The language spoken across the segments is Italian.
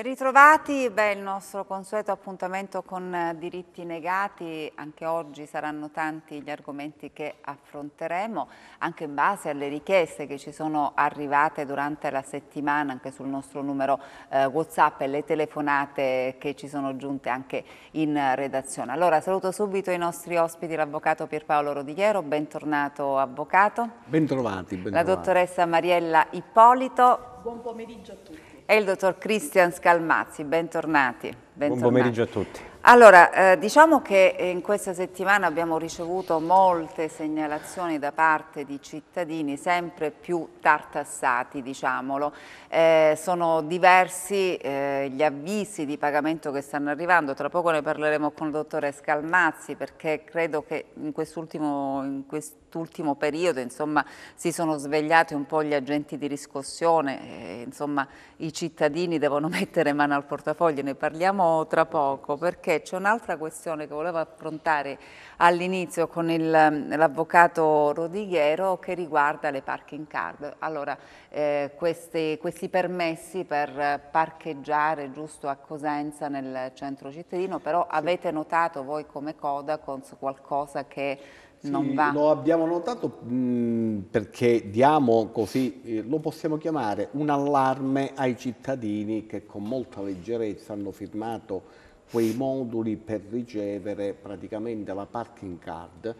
Ben ritrovati, beh, il nostro consueto appuntamento con eh, diritti negati, anche oggi saranno tanti gli argomenti che affronteremo, anche in base alle richieste che ci sono arrivate durante la settimana, anche sul nostro numero eh, Whatsapp e le telefonate che ci sono giunte anche in redazione. Allora saluto subito i nostri ospiti, l'avvocato Pierpaolo Rodighiero, bentornato avvocato. Bentrovati, bentrovati. La dottoressa Mariella Ippolito. Buon pomeriggio a tutti è il dottor Cristian Scalmazzi, bentornati. bentornati. Buon pomeriggio a tutti. Allora, eh, diciamo che in questa settimana abbiamo ricevuto molte segnalazioni da parte di cittadini sempre più tartassati, diciamolo. Eh, sono diversi eh, gli avvisi di pagamento che stanno arrivando, tra poco ne parleremo con il dottore Scalmazzi perché credo che in quest'ultimo, in questo quest'ultimo periodo insomma, si sono svegliati un po' gli agenti di riscossione, e, eh, insomma, i cittadini devono mettere mano al portafoglio, ne parliamo tra poco perché c'è un'altra questione che volevo affrontare all'inizio con l'avvocato Rodighiero che riguarda le parking card. Allora, eh, questi, questi permessi per parcheggiare giusto a Cosenza nel centro cittadino, però avete notato voi come Codacons qualcosa che sì, non va. Lo abbiamo notato mh, mm, perché diamo così, eh, lo possiamo chiamare, un allarme ai cittadini che con molta leggerezza hanno firmato quei moduli per ricevere praticamente la parking card.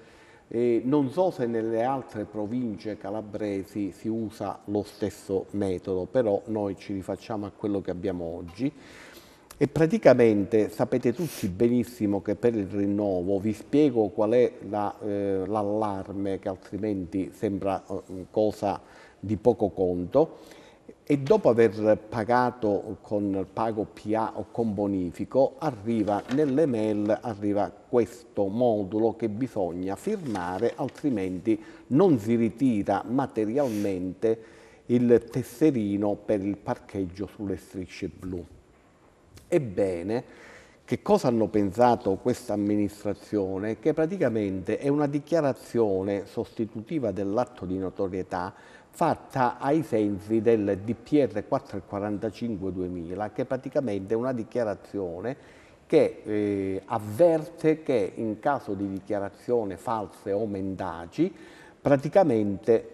Eh, non so se nelle altre province calabresi si usa lo stesso metodo, però noi ci rifacciamo a quello che abbiamo oggi. E praticamente sapete tutti benissimo che per il rinnovo vi spiego qual è l'allarme la, eh, che altrimenti sembra eh, cosa di poco conto e dopo aver pagato con pago PA o con bonifico arriva nelle mail arriva questo modulo che bisogna firmare altrimenti non si ritira materialmente il tesserino per il parcheggio sulle strisce blu. Ebbene, che cosa hanno pensato questa amministrazione? Che praticamente è una dichiarazione sostitutiva dell'atto di notorietà fatta ai sensi del DPR 445-2000, che praticamente è una dichiarazione che eh, avverte che in caso di dichiarazione false o mendaci, praticamente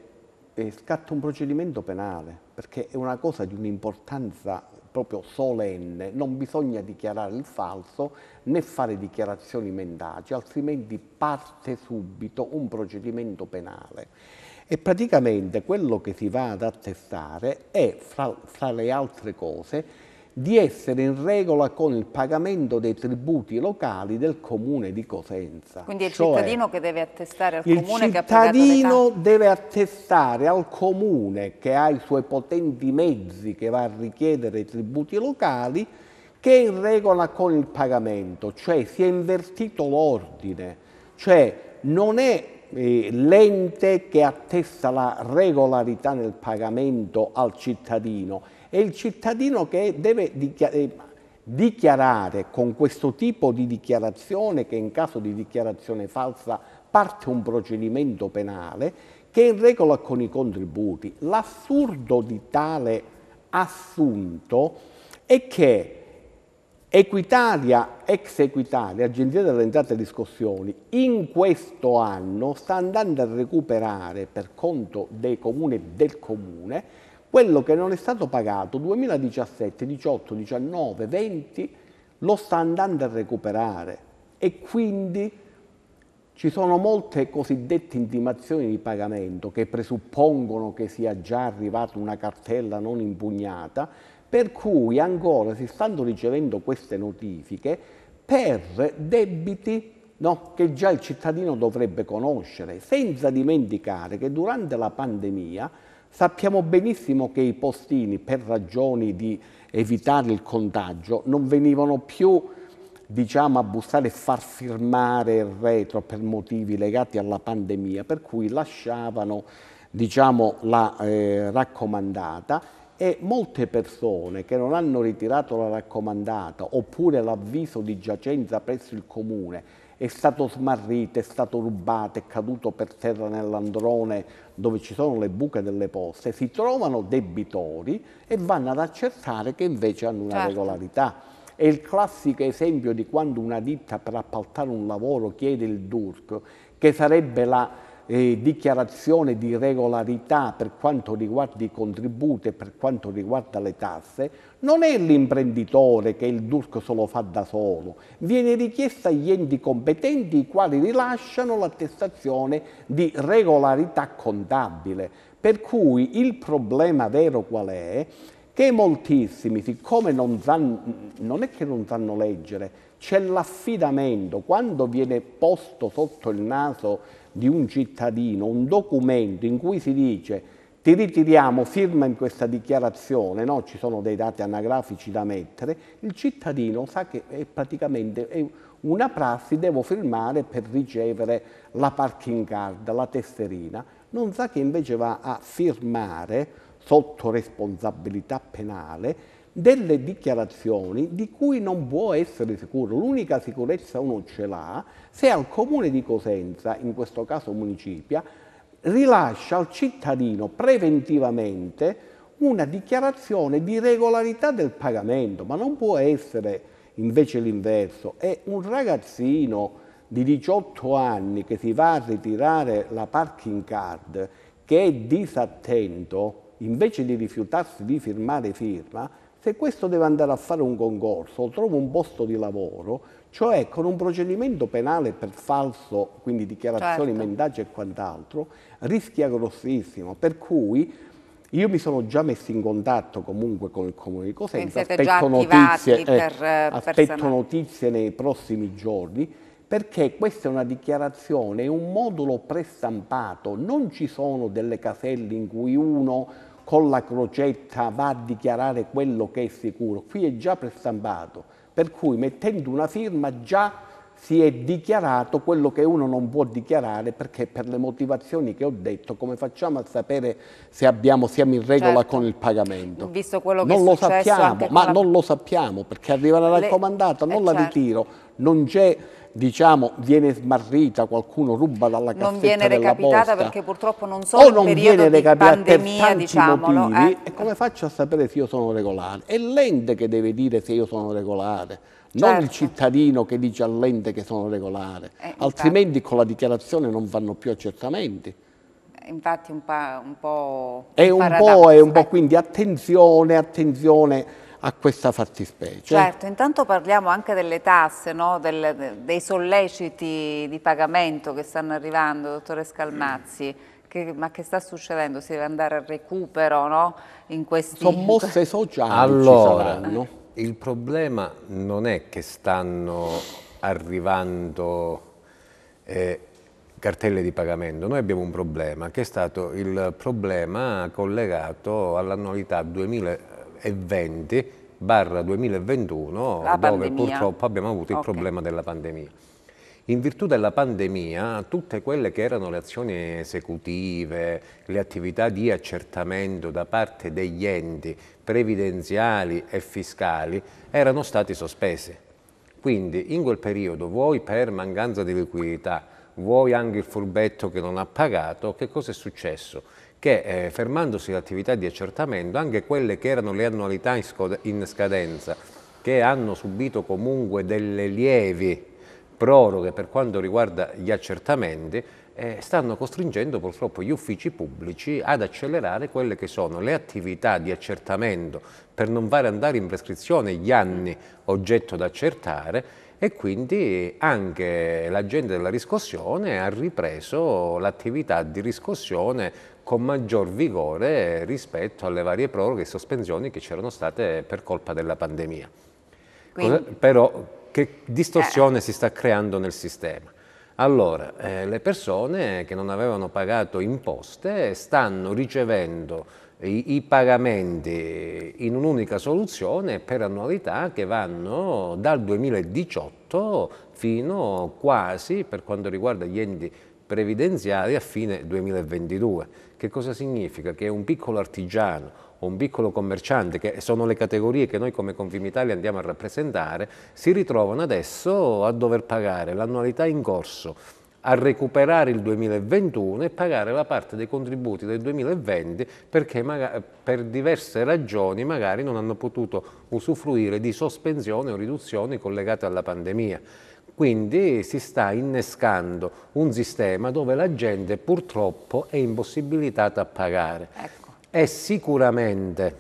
eh, scatta un procedimento penale, perché è una cosa di un'importanza proprio solenne, non bisogna dichiarare il falso né fare dichiarazioni mendaci, altrimenti parte subito un procedimento penale. E praticamente quello che si va ad attestare è, fra, fra le altre cose, di essere in regola con il pagamento dei tributi locali del comune di Cosenza. Quindi è il cioè, cittadino che deve attestare al comune che ha Il cittadino deve attestare al comune che ha i suoi potenti mezzi che va a richiedere i tributi locali che è in regola con il pagamento, cioè si è invertito l'ordine, cioè non è eh, l'ente che attesta la regolarità nel pagamento al cittadino, è il cittadino che deve eh, dichiarare con questo tipo di dichiarazione, che in caso di dichiarazione falsa parte un procedimento penale, che è in regola con i contributi. L'assurdo di tale assunto è che Equitalia, ex Equitalia, Agenzia delle Entrate e Discussioni, in questo anno sta andando a recuperare per conto dei comuni e del comune quello che non è stato pagato 2017, 18, 19, 20 lo sta andando a recuperare e quindi ci sono molte cosiddette intimazioni di pagamento che presuppongono che sia già arrivata una cartella non impugnata, per cui ancora si stanno ricevendo queste notifiche per debiti no, che già il cittadino dovrebbe conoscere, senza dimenticare che durante la pandemia Sappiamo benissimo che i postini, per ragioni di evitare il contagio, non venivano più diciamo, a bussare e far firmare il retro per motivi legati alla pandemia, per cui lasciavano diciamo, la eh, raccomandata e molte persone che non hanno ritirato la raccomandata oppure l'avviso di giacenza presso il comune è stato smarrito, è stato rubato, è caduto per terra nell'androne dove ci sono le buche delle poste, si trovano debitori e vanno ad accertare che invece hanno una certo. regolarità. È il classico esempio di quando una ditta per appaltare un lavoro chiede il DURC, che sarebbe la eh, dichiarazione di regolarità per quanto riguarda i contributi e per quanto riguarda le tasse, non è l'imprenditore che il DURC se lo fa da solo, viene richiesta agli enti competenti i quali rilasciano l'attestazione di regolarità contabile. Per cui il problema vero qual è? Che moltissimi, siccome non, sanno, non è che non sanno leggere, c'è l'affidamento, quando viene posto sotto il naso di un cittadino un documento in cui si dice ti ritiriamo, firma in questa dichiarazione, no? ci sono dei dati anagrafici da mettere, il cittadino sa che è praticamente è una prassi, devo firmare per ricevere la parking card, la tesserina, non sa che invece va a firmare sotto responsabilità penale delle dichiarazioni di cui non può essere sicuro. L'unica sicurezza uno ce l'ha se al comune di Cosenza, in questo caso municipia, rilascia al cittadino preventivamente una dichiarazione di regolarità del pagamento, ma non può essere invece l'inverso. È un ragazzino di 18 anni che si va a ritirare la parking card, che è disattento, invece di rifiutarsi di firmare firma, se questo deve andare a fare un concorso, o trova un posto di lavoro, cioè con un procedimento penale per falso, quindi dichiarazioni, certo. mendaggio e quant'altro, rischia grossissimo. Per cui io mi sono già messo in contatto comunque con il Comune di Cosenza, aspetto, notizie, eh, eh, aspetto notizie nei prossimi giorni, perché questa è una dichiarazione, è un modulo prestampato, non ci sono delle caselle in cui uno con la crocetta va a dichiarare quello che è sicuro, qui è già prestampato, per cui mettendo una firma già si è dichiarato quello che uno non può dichiarare perché per le motivazioni che ho detto come facciamo a sapere se abbiamo, siamo in regola certo. con il pagamento? Visto quello non che non lo sappiamo, ma la... non lo sappiamo perché arriva la raccomandata, le... non eh, la certo. ritiro, non c'è diciamo, viene smarrita, qualcuno ruba dalla cassetta Non viene recapitata perché purtroppo non sono o non viene recapitata pandemia, per diciamolo. Motivi, eh. E come faccio a sapere se io sono regolare? È l'ente che deve dire se io sono regolare. Certo. Non il certo. cittadino che dice all'ente che sono regolare, eh, altrimenti con la dichiarazione non vanno più accertamenti eh, infatti un, pa un po'... è un paradosso. po', è un po', ecco. quindi attenzione, attenzione a questa fattispecie. Certo, intanto parliamo anche delle tasse, no? Del, dei solleciti di pagamento che stanno arrivando, dottore Scalmazzi. Mm. Che, ma che sta succedendo? Si deve andare al recupero no? in questi... Sono mosse sociali allora, il problema non è che stanno arrivando eh, cartelle di pagamento, noi abbiamo un problema che è stato il problema collegato all'annualità 2000 2020 barra 2021 La dove pandemia. purtroppo abbiamo avuto il okay. problema della pandemia. In virtù della pandemia, tutte quelle che erano le azioni esecutive, le attività di accertamento da parte degli enti previdenziali e fiscali erano state sospese. Quindi in quel periodo, vuoi per mancanza di liquidità, vuoi anche il furbetto che non ha pagato, che cosa è successo? che eh, fermandosi l'attività di accertamento, anche quelle che erano le annualità in, in scadenza, che hanno subito comunque delle lievi proroghe per quanto riguarda gli accertamenti, eh, stanno costringendo purtroppo gli uffici pubblici ad accelerare quelle che sono le attività di accertamento per non fare andare in prescrizione gli anni oggetto da accertare e quindi anche l'agente della riscossione ha ripreso l'attività di riscossione con maggior vigore rispetto alle varie proroghe e sospensioni che c'erano state per colpa della pandemia. Quindi, Cosa, però che eh. distorsione eh. si sta creando nel sistema? Allora, eh, le persone che non avevano pagato imposte stanno ricevendo i, i pagamenti in un'unica soluzione per annualità che vanno dal 2018 fino quasi, per quanto riguarda gli enti previdenziali a fine 2022. Che cosa significa? Che un piccolo artigiano o un piccolo commerciante, che sono le categorie che noi come Confimitali andiamo a rappresentare, si ritrovano adesso a dover pagare l'annualità in corso a recuperare il 2021 e pagare la parte dei contributi del 2020 perché magari, per diverse ragioni magari non hanno potuto usufruire di sospensioni o riduzioni collegate alla pandemia. Quindi si sta innescando un sistema dove la gente purtroppo è impossibilitata a pagare. Ecco. E sicuramente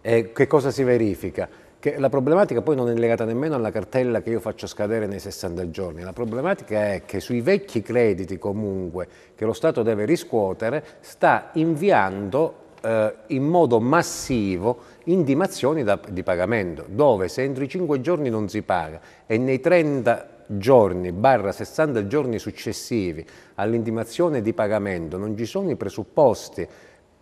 eh, che cosa si verifica? Che la problematica poi non è legata nemmeno alla cartella che io faccio scadere nei 60 giorni, la problematica è che sui vecchi crediti comunque che lo Stato deve riscuotere sta inviando eh, in modo massivo intimazioni da, di pagamento, dove se entro i 5 giorni non si paga e nei 30 giorni barra 60 giorni successivi all'intimazione di pagamento non ci sono i presupposti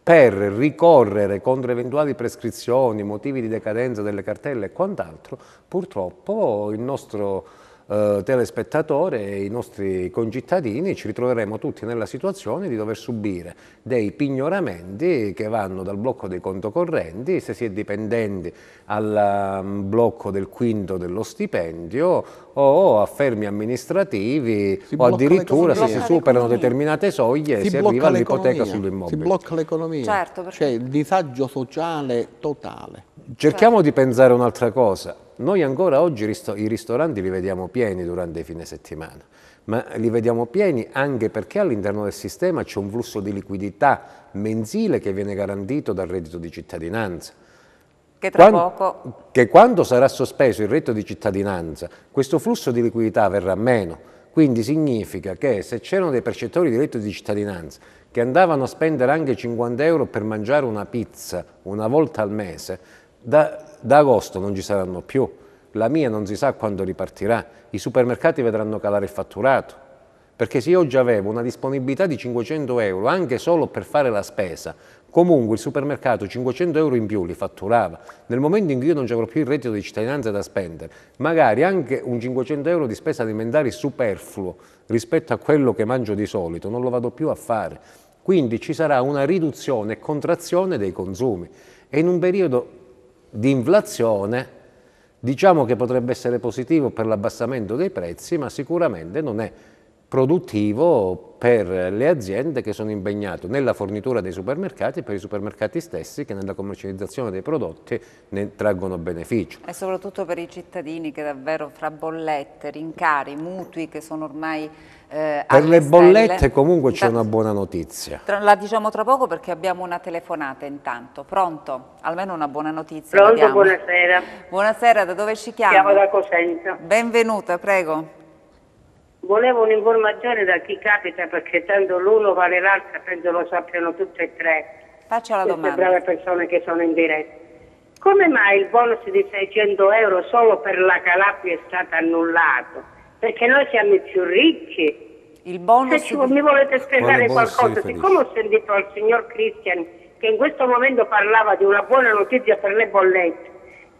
per ricorrere contro eventuali prescrizioni, motivi di decadenza delle cartelle e quant'altro, purtroppo il nostro eh, telespettatore e i nostri concittadini ci ritroveremo tutti nella situazione di dover subire dei pignoramenti che vanno dal blocco dei correnti, se si è dipendenti al um, blocco del quinto dello stipendio o a fermi amministrativi si o addirittura se si superano determinate soglie si, si arriva all'ipoteca sull'immobile. Si blocca l'economia, certo, perché... cioè il disagio sociale totale. Cerchiamo certo. di pensare un'altra cosa noi ancora oggi i ristoranti li vediamo pieni durante i fine settimana, ma li vediamo pieni anche perché all'interno del sistema c'è un flusso di liquidità mensile che viene garantito dal reddito di cittadinanza. Che, quando, poco... che quando sarà sospeso il reddito di cittadinanza, questo flusso di liquidità verrà meno. Quindi significa che se c'erano dei percettori di reddito di cittadinanza che andavano a spendere anche 50 euro per mangiare una pizza una volta al mese, da, da agosto non ci saranno più, la mia non si sa quando ripartirà, i supermercati vedranno calare il fatturato, perché se io già avevo una disponibilità di 500 euro anche solo per fare la spesa, comunque il supermercato 500 euro in più li fatturava, nel momento in cui io non avrò più il reddito di cittadinanza da spendere, magari anche un 500 euro di spesa alimentare superfluo rispetto a quello che mangio di solito, non lo vado più a fare. Quindi ci sarà una riduzione e contrazione dei consumi. E in un periodo di inflazione, diciamo che potrebbe essere positivo per l'abbassamento dei prezzi, ma sicuramente non è produttivo per le aziende che sono impegnate nella fornitura dei supermercati e per i supermercati stessi che nella commercializzazione dei prodotti ne traggono beneficio. E soprattutto per i cittadini che davvero fra bollette, rincari, mutui che sono ormai eh, per le stelle. bollette comunque c'è una buona notizia. Tra, la diciamo tra poco perché abbiamo una telefonata intanto. Pronto? Almeno una buona notizia. Pronto, buonasera. Buonasera, da dove ci chiama? Chiamo da Cosenza. Benvenuta, prego. Volevo un'informazione da chi capita perché tanto l'uno vale l'altro, penso lo sappiano tutte e tre. Faccia la Queste domanda. brave persone che sono in diretta. Come mai il bonus di 600 euro solo per la Calabria è stato annullato? Perché noi siamo i più ricchi. Il bonus Se ci, di... mi volete spiegare qualcosa, siccome ho sentito al signor Christian che in questo momento parlava di una buona notizia per le bollette,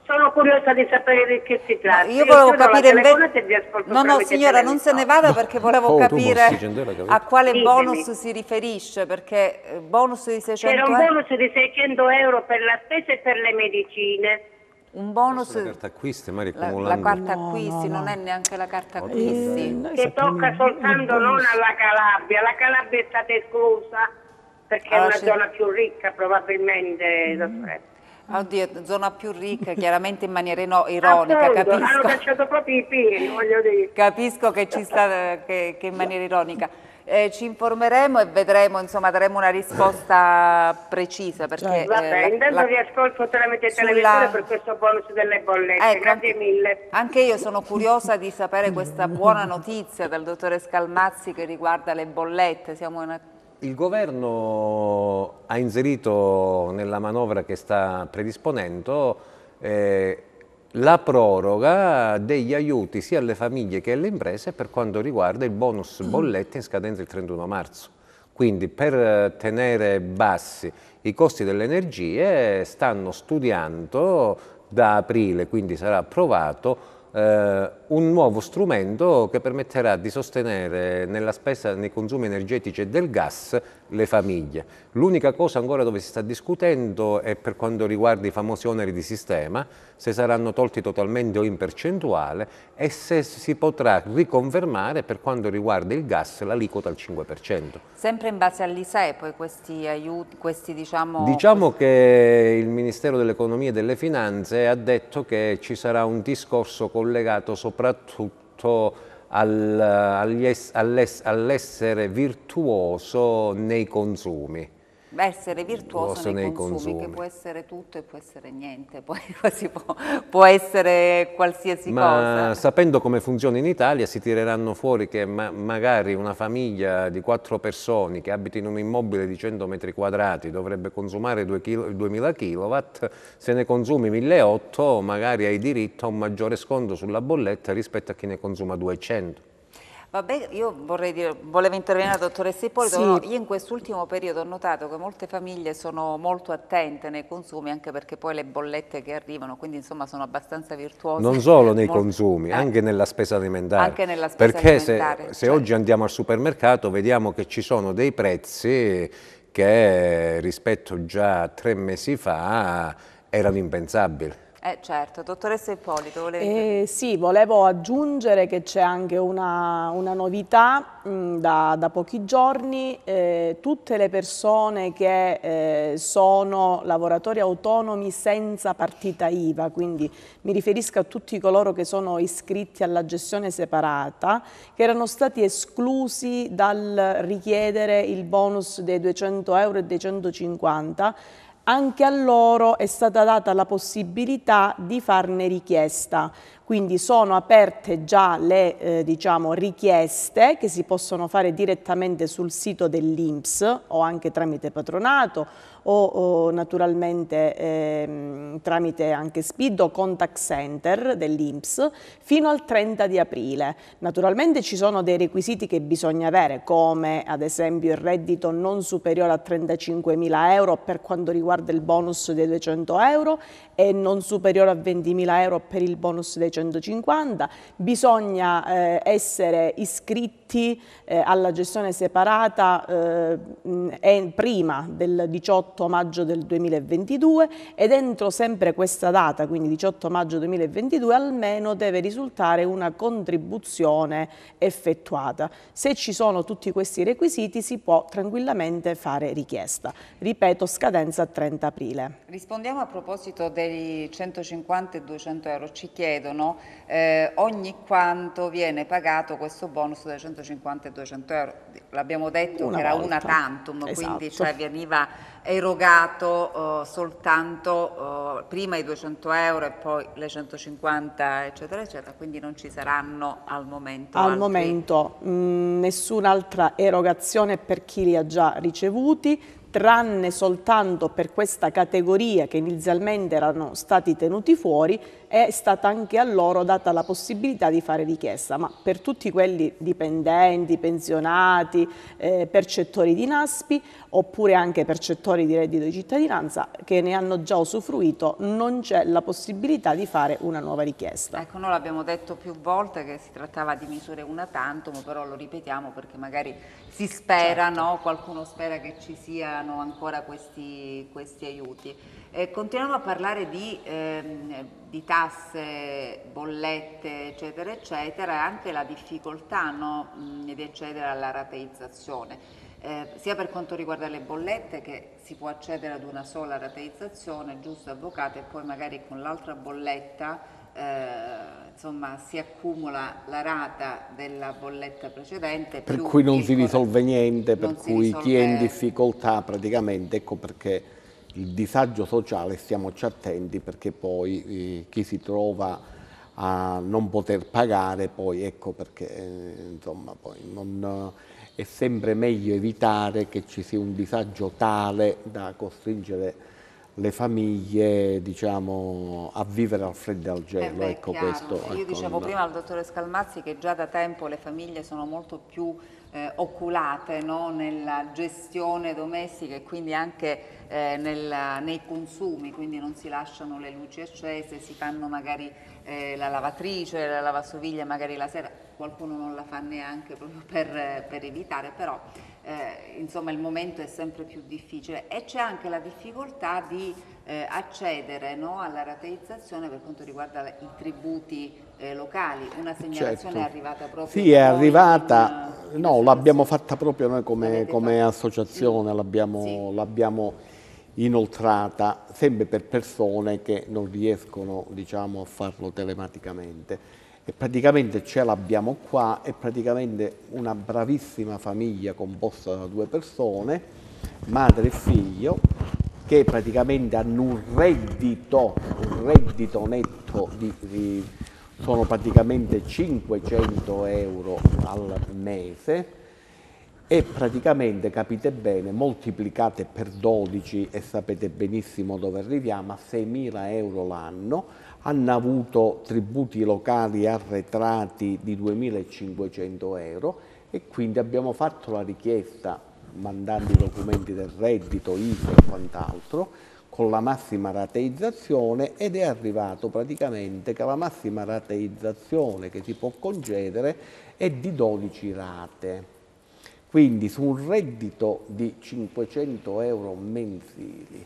sono curiosa di sapere di che si tratta. No, io volevo io capire invece... No, no, signora, non se ne vada perché volevo oh, capire a quale Ditemi. bonus si riferisce, perché eh, bonus di 600 euro... C'era un bonus di 600 euro per la spesa e per le medicine. Un bonus... La carta acquisti, Maria, la, la carta no, acquisti, no, non è neanche la carta acquisti. Eh, che tocca soltanto non alla Calabria, la Calabria è stata esclusa perché allora, è ah, una zona più ricca probabilmente. Mm. Oddio, zona più ricca, chiaramente in maniera ironica, Appunto, capisco. Hanno cacciato proprio i piedi, voglio dire. Capisco che ci sta, che, che in maniera ironica. Eh, ci informeremo e vedremo, insomma, daremo una risposta precisa. Perché, Va bene, eh, intanto la, vi ascolto tramite sulla... televisore per questo bonus delle bollette. Eh, Grazie mille. Anche io sono curiosa di sapere questa buona notizia dal dottore Scalmazzi che riguarda le bollette. Siamo in attesa. Il governo ha inserito nella manovra che sta predisponendo eh, la proroga degli aiuti sia alle famiglie che alle imprese per quanto riguarda il bonus mm. bollette in scadenza il 31 marzo. Quindi per eh, tenere bassi i costi delle energie stanno studiando da aprile, quindi sarà approvato eh, un nuovo strumento che permetterà di sostenere nella spesa nei consumi energetici e del gas le famiglie. L'unica cosa ancora dove si sta discutendo è per quanto riguarda i famosi oneri di sistema, se saranno tolti totalmente o in percentuale e se si potrà riconfermare per quanto riguarda il gas l'aliquota al 5%. Sempre in base all'ISEE poi questi aiuti, questi diciamo... Diciamo che il Ministero dell'Economia e delle Finanze ha detto che ci sarà un discorso collegato soprattutto eh, all'essere virtuoso nei consumi. Beh, essere virtuoso nei, nei consumi, consumi, che può essere tutto e può essere niente, poi può, può, essere qualsiasi ma cosa. Ma sapendo come funziona in Italia si tireranno fuori che ma magari una famiglia di quattro persone che abiti in un immobile di 100 metri quadrati dovrebbe consumare 2000 kW, se ne consumi 1.800 magari hai diritto a un maggiore sconto sulla bolletta rispetto a chi ne consuma 200. Vabbè, io vorrei dire, volevo intervenire la dottoressa Ippolito, sì. no, io in quest'ultimo periodo ho notato che molte famiglie sono molto attente nei consumi anche perché poi le bollette che arrivano, quindi insomma sono abbastanza virtuose. Non solo nei molto... consumi, eh. anche nella spesa alimentare. Anche nella spesa perché alimentare. Perché se, cioè... Certo. se oggi andiamo al supermercato vediamo che ci sono dei prezzi che rispetto già a tre mesi fa erano impensabili. Eh certo, dottoressa Ippolito, volevi... Eh, sì, volevo aggiungere che c'è anche una, una novità mh, mm, da, da, pochi giorni, eh, tutte le persone che eh, sono lavoratori autonomi senza partita IVA, quindi mi riferisco a tutti coloro che sono iscritti alla gestione separata, che erano stati esclusi dal richiedere il bonus dei 200 euro e dei 150 anche a loro è stata data la possibilità di farne richiesta. Quindi sono aperte già le eh, diciamo, richieste che si possono fare direttamente sul sito dell'INPS o anche tramite patronato o, o naturalmente eh, tramite anche SPID o contact center dell'Inps fino al 30 di aprile. Naturalmente ci sono dei requisiti che bisogna avere come ad esempio il reddito non superiore a 35.000 euro per quanto riguarda il bonus dei 200 euro e non superiore a 20.000 euro per il bonus dei 150, bisogna eh, essere iscritti eh, alla gestione separata eh, prima del 18 maggio del 2022 e dentro sempre questa data, quindi 18 maggio 2022, almeno deve risultare una contribuzione effettuata. Se ci sono tutti questi requisiti si può tranquillamente fare richiesta. Ripeto, scadenza 30 aprile. Rispondiamo a proposito del i 150 e 200 euro ci chiedono eh, ogni quanto viene pagato questo bonus dai 150 e 200 euro. L'abbiamo detto una che era una tantum, esatto. quindi cioè, veniva erogato eh, soltanto eh, prima i 200 euro e poi le 150 eccetera eccetera, quindi non ci saranno al momento. Al altri... momento mh, mm, nessun'altra erogazione per chi li ha già ricevuti, tranne soltanto per questa categoria che inizialmente erano stati tenuti fuori, è stata anche a loro data la possibilità di fare richiesta, ma per tutti quelli dipendenti, pensionati, eh, percettori di NASPI oppure anche percettori di reddito di cittadinanza che ne hanno già usufruito non c'è la possibilità di fare una nuova richiesta. Ecco, noi l'abbiamo detto più volte che si trattava di misure una tantum, però lo ripetiamo perché magari si spera, certo. no? qualcuno spera che ci siano ancora questi, questi aiuti. Eh, continuiamo a parlare di, ehm, di, tasse, bollette, eccetera, eccetera, e anche la difficoltà no, mh, di accedere alla rateizzazione. Eh, sia per quanto riguarda le bollette che si può accedere ad una sola rateizzazione, giusto avvocato, e poi magari con l'altra bolletta eh, insomma, si accumula la rata della bolletta precedente. Per cui non si risolve niente, per cui risolve... chi è in difficoltà praticamente, ecco perché il disagio sociale stiamoci attenti perché poi eh, chi si trova a non poter pagare poi ecco perché eh, insomma poi non, eh, è sempre meglio evitare che ci sia un disagio tale da costringere le famiglie diciamo, a vivere al freddo e al eh, gelo. Eh beh, ecco questo, io ecco dicevo non... prima al dottore Scalmazzi che già da tempo le famiglie sono molto più eh, oculate no? nella gestione domestica e quindi anche eh, nel, nei consumi, quindi non si lasciano le luci accese, si fanno magari eh, la lavatrice, la lavastoviglie magari la sera, qualcuno non la fa neanche proprio per, per evitare, però eh, insomma il momento è sempre più difficile e c'è anche la difficoltà di eh, accedere no, alla rateizzazione per quanto riguarda i tributi eh, locali. Una segnalazione certo. è arrivata proprio... Sì, è arrivata, in, no, l'abbiamo fatta proprio noi come, come associazione, sì. l'abbiamo sì. inoltrata sempre per persone che non riescono diciamo, a farlo telematicamente. E praticamente ce l'abbiamo qua, è praticamente una bravissima famiglia composta da due persone, madre e figlio, che praticamente hanno un reddito, un reddito netto di, di, sono praticamente 500 euro al mese e praticamente capite bene moltiplicate per 12 e sapete benissimo dove arriviamo a 6.000 euro l'anno hanno avuto tributi locali arretrati di 2.500 euro e quindi abbiamo fatto la richiesta mandando i documenti del reddito, IVA e quant'altro, con la massima rateizzazione ed è arrivato praticamente che la massima rateizzazione che si può concedere è di 12 rate. Quindi su un reddito di 500 euro mensili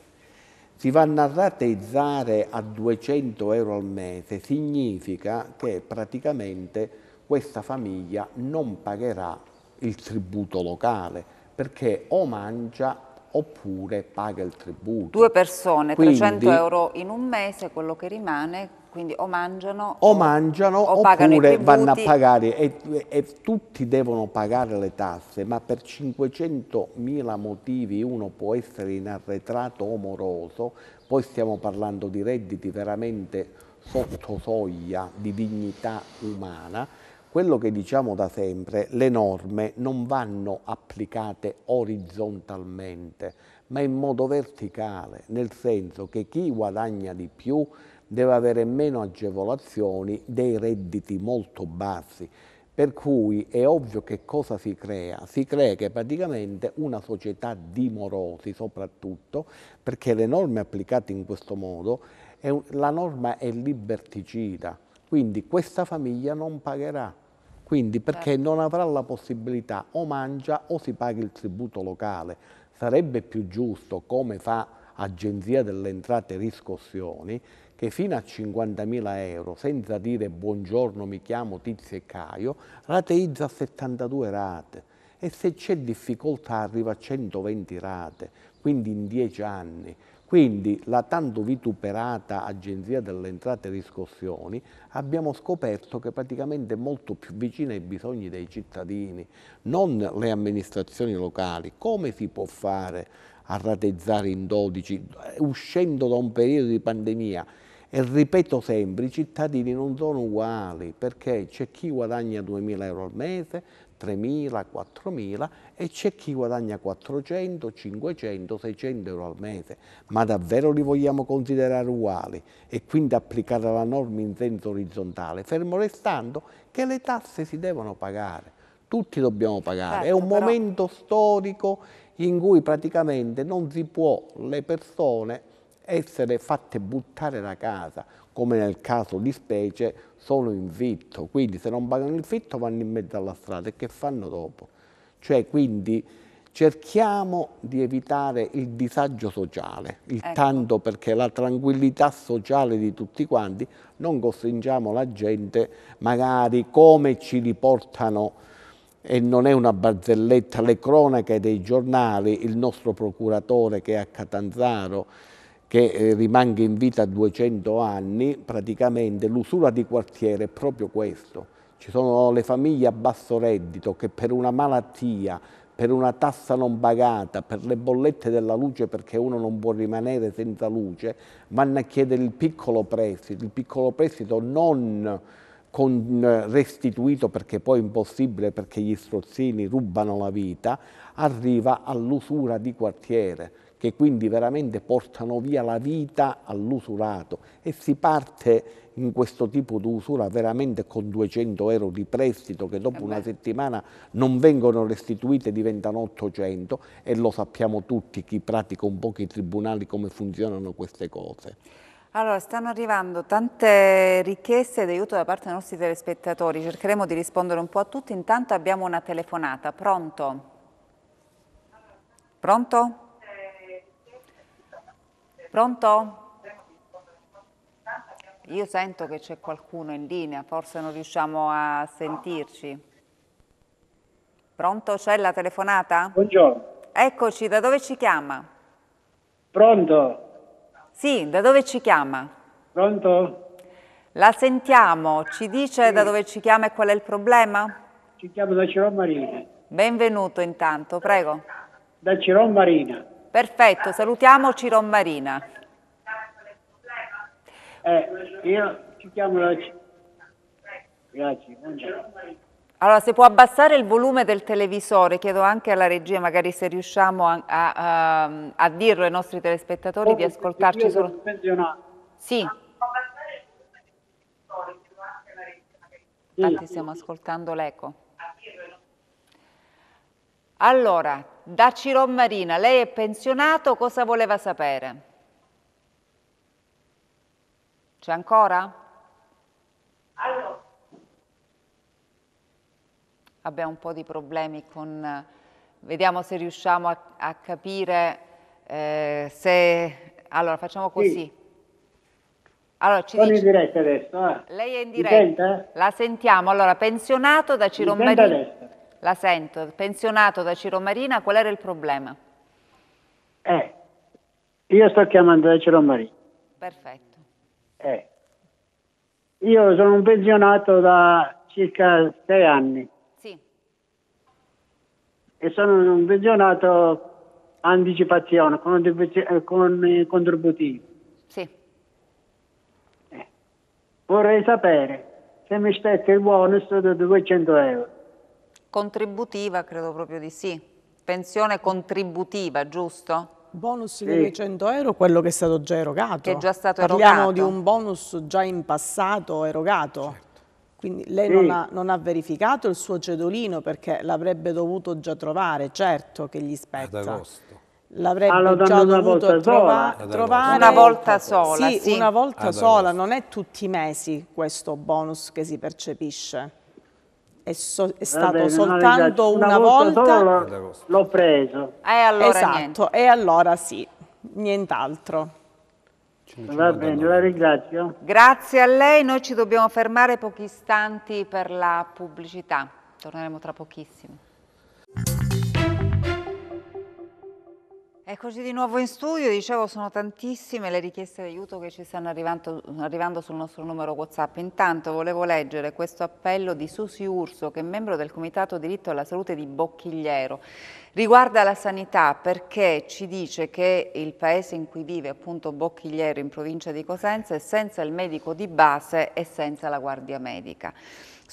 si vanno a rateizzare a 200 euro al mese, significa che praticamente questa famiglia non pagherà il tributo locale, perché o mangia oppure paga il tributo. Due persone, quindi, 300 euro in un mese, quello che rimane, quindi o mangiano o, mangiano, o oppure vanno a pagare e, e, tutti devono pagare le tasse, ma per 500.000 motivi uno può essere in arretrato o moroso, poi stiamo parlando di redditi veramente sotto soglia di dignità umana, quello che diciamo da sempre, le norme non vanno applicate orizzontalmente, ma in modo verticale, nel senso che chi guadagna di più deve avere meno agevolazioni dei redditi molto bassi. Per cui è ovvio che cosa si crea? Si crea che praticamente una società di morosi soprattutto, perché le norme applicate in questo modo, un, la norma è liberticida, quindi questa famiglia non pagherà, quindi perché certo. non avrà la possibilità o mangia o si paga il tributo locale. Sarebbe più giusto, come fa Agenzia delle Entrate Riscossioni, che fino a 50.000 euro, senza dire buongiorno mi chiamo Tizio e Caio, rateizza 72 rate e se c'è difficoltà arriva a 120 rate, quindi in 10 anni. Quindi la tanto vituperata Agenzia delle Entrate e Riscossioni abbiamo scoperto che praticamente è molto più vicina ai bisogni dei cittadini, non le amministrazioni locali. Come si può fare a ratezzare in 12 eh, uscendo da un periodo di pandemia? E ripeto sempre, i cittadini non sono uguali, perché c'è chi guadagna 2.000 euro al mese, 3.000, 4.000 e c'è chi guadagna 400, 500, 600 euro al mese, ma davvero li vogliamo considerare uguali e quindi applicare la norma in senso orizzontale, fermo restando che le tasse si devono pagare, tutti dobbiamo pagare, certo, è un però... momento storico in cui praticamente non si può le persone essere fatte buttare da casa, come nel caso di specie, sono in fitto. Quindi se non pagano il fitto vanno in mezzo alla strada e che fanno dopo? Cioè quindi cerchiamo di evitare il disagio sociale, il ecco. tanto perché la tranquillità sociale di tutti quanti, non costringiamo la gente magari come ci riportano e non è una barzelletta, le cronache dei giornali, il nostro procuratore che è a Catanzaro, che eh, rimanga in vita 200 anni, praticamente l'usura di quartiere è proprio questo. Ci sono le famiglie a basso reddito che per una malattia, per una tassa non pagata, per le bollette della luce perché uno non può rimanere senza luce, vanno a chiedere il piccolo prestito, il piccolo prestito non con restituito perché poi è impossibile perché gli strozzini rubano la vita, arriva all'usura di quartiere che quindi veramente portano via la vita all'usurato e si parte in questo tipo di usura veramente con 200 euro di prestito che dopo eh una settimana non vengono restituite diventano 800 e lo sappiamo tutti chi pratica un po' i tribunali come funzionano queste cose. Allora, stanno arrivando tante richieste di aiuto da parte dei nostri telespettatori, cercheremo di rispondere un po' a tutti, intanto abbiamo una telefonata, pronto? Pronto? Pronto? Io sento che c'è qualcuno in linea, forse non riusciamo a sentirci. Pronto? C'è la telefonata? Buongiorno. Eccoci, da dove ci chiama? Pronto? Sì, da dove ci chiama? Pronto? La sentiamo, ci dice sì. da dove ci chiama e qual è il problema? Ci chiamo da Ciron Marina. Benvenuto intanto, prego. Da Ciron Marina. Perfetto, salutiamo Ciro Marina. Eh, io ci chiamo la... Grazie, buongiorno. Allora, se può abbassare il volume del televisore, chiedo anche alla regia, magari se riusciamo a, a, a, a dirlo ai nostri telespettatori, oh, di ascoltarci solo. Sì. Infatti stiamo ascoltando l'eco. Allora, da Ciron Marina, lei è pensionato, cosa voleva sapere? C'è ancora? Allora. Abbiamo un po' di problemi con... Vediamo se riusciamo a, a capire eh, se... Allora, facciamo così. Sì. Allora, Sono dice... in diretta adesso. Eh. Lei è in diretta? La sentiamo. Allora, pensionato da Ciron Marina la sento, pensionato da Ciro Marina, qual era il problema? Eh, io sto chiamando da Ciro Marina. Perfetto. Eh, io sono un pensionato da circa sei anni. Sì. E sono un pensionato anticipazione, con, eh, con contributivo. Sì. Eh, vorrei sapere se mi spetta il bonus da 200 euro. Contributiva credo proprio di sì, pensione contributiva, giusto? bonus sì. di 100 euro, quello che è stato già erogato. Che È già stato Parliamo erogato. di un bonus già in passato erogato. Certo. Quindi lei sì. non, ha, non, ha, verificato il suo cedolino perché l'avrebbe dovuto già trovare, certo che gli spetta. L'avrebbe allora, già dovuto trova, trovare una volta sola. Sì, sì. una volta sola, non è tutti i mesi questo bonus che si percepisce è, so, è stato bene, soltanto una, una, volta, volta l'ho preso. Eh, allora esatto, niente. e allora sì, nient'altro. Va bene, la ringrazio. Grazie a lei, noi ci dobbiamo fermare pochi istanti per la pubblicità, torneremo tra pochissimo. Eccoci di nuovo in studio, dicevo sono tantissime le richieste di aiuto che ci stanno arrivando, arrivando, sul nostro numero Whatsapp. Intanto volevo leggere questo appello di Susi Urso che è membro del Comitato Diritto alla Salute di Bocchigliero. Riguarda la sanità perché ci dice che il paese in cui vive appunto Bocchigliero in provincia di Cosenza è senza il medico di base e senza la guardia medica.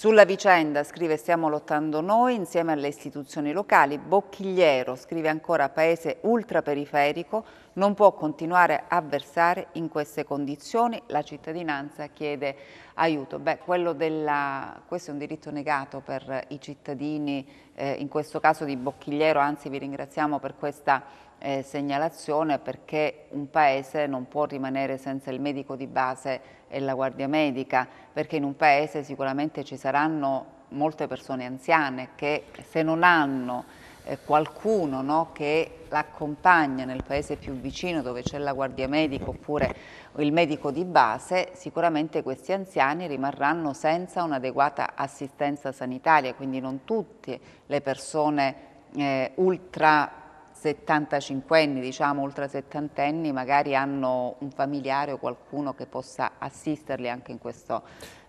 Sulla vicenda, scrive, stiamo lottando noi insieme alle istituzioni locali. Bocchigliero, scrive ancora, paese ultraperiferico, non può continuare a versare in queste condizioni. La cittadinanza chiede aiuto. Beh, della, questo è un diritto negato per i cittadini, eh, in questo caso di Bocchigliero, anzi vi ringraziamo per questa eh, segnalazione perché un paese non può rimanere senza il medico di base e la guardia medica, perché in un paese sicuramente ci saranno molte persone anziane che se non hanno eh, qualcuno no, che l'accompagna nel paese più vicino dove c'è la guardia medica oppure il medico di base, sicuramente questi anziani rimarranno senza un'adeguata assistenza sanitaria, quindi non tutte le persone eh, ultra 75 anni, diciamo oltre ultra settantenni, magari hanno un familiare o qualcuno che possa assisterli anche in questo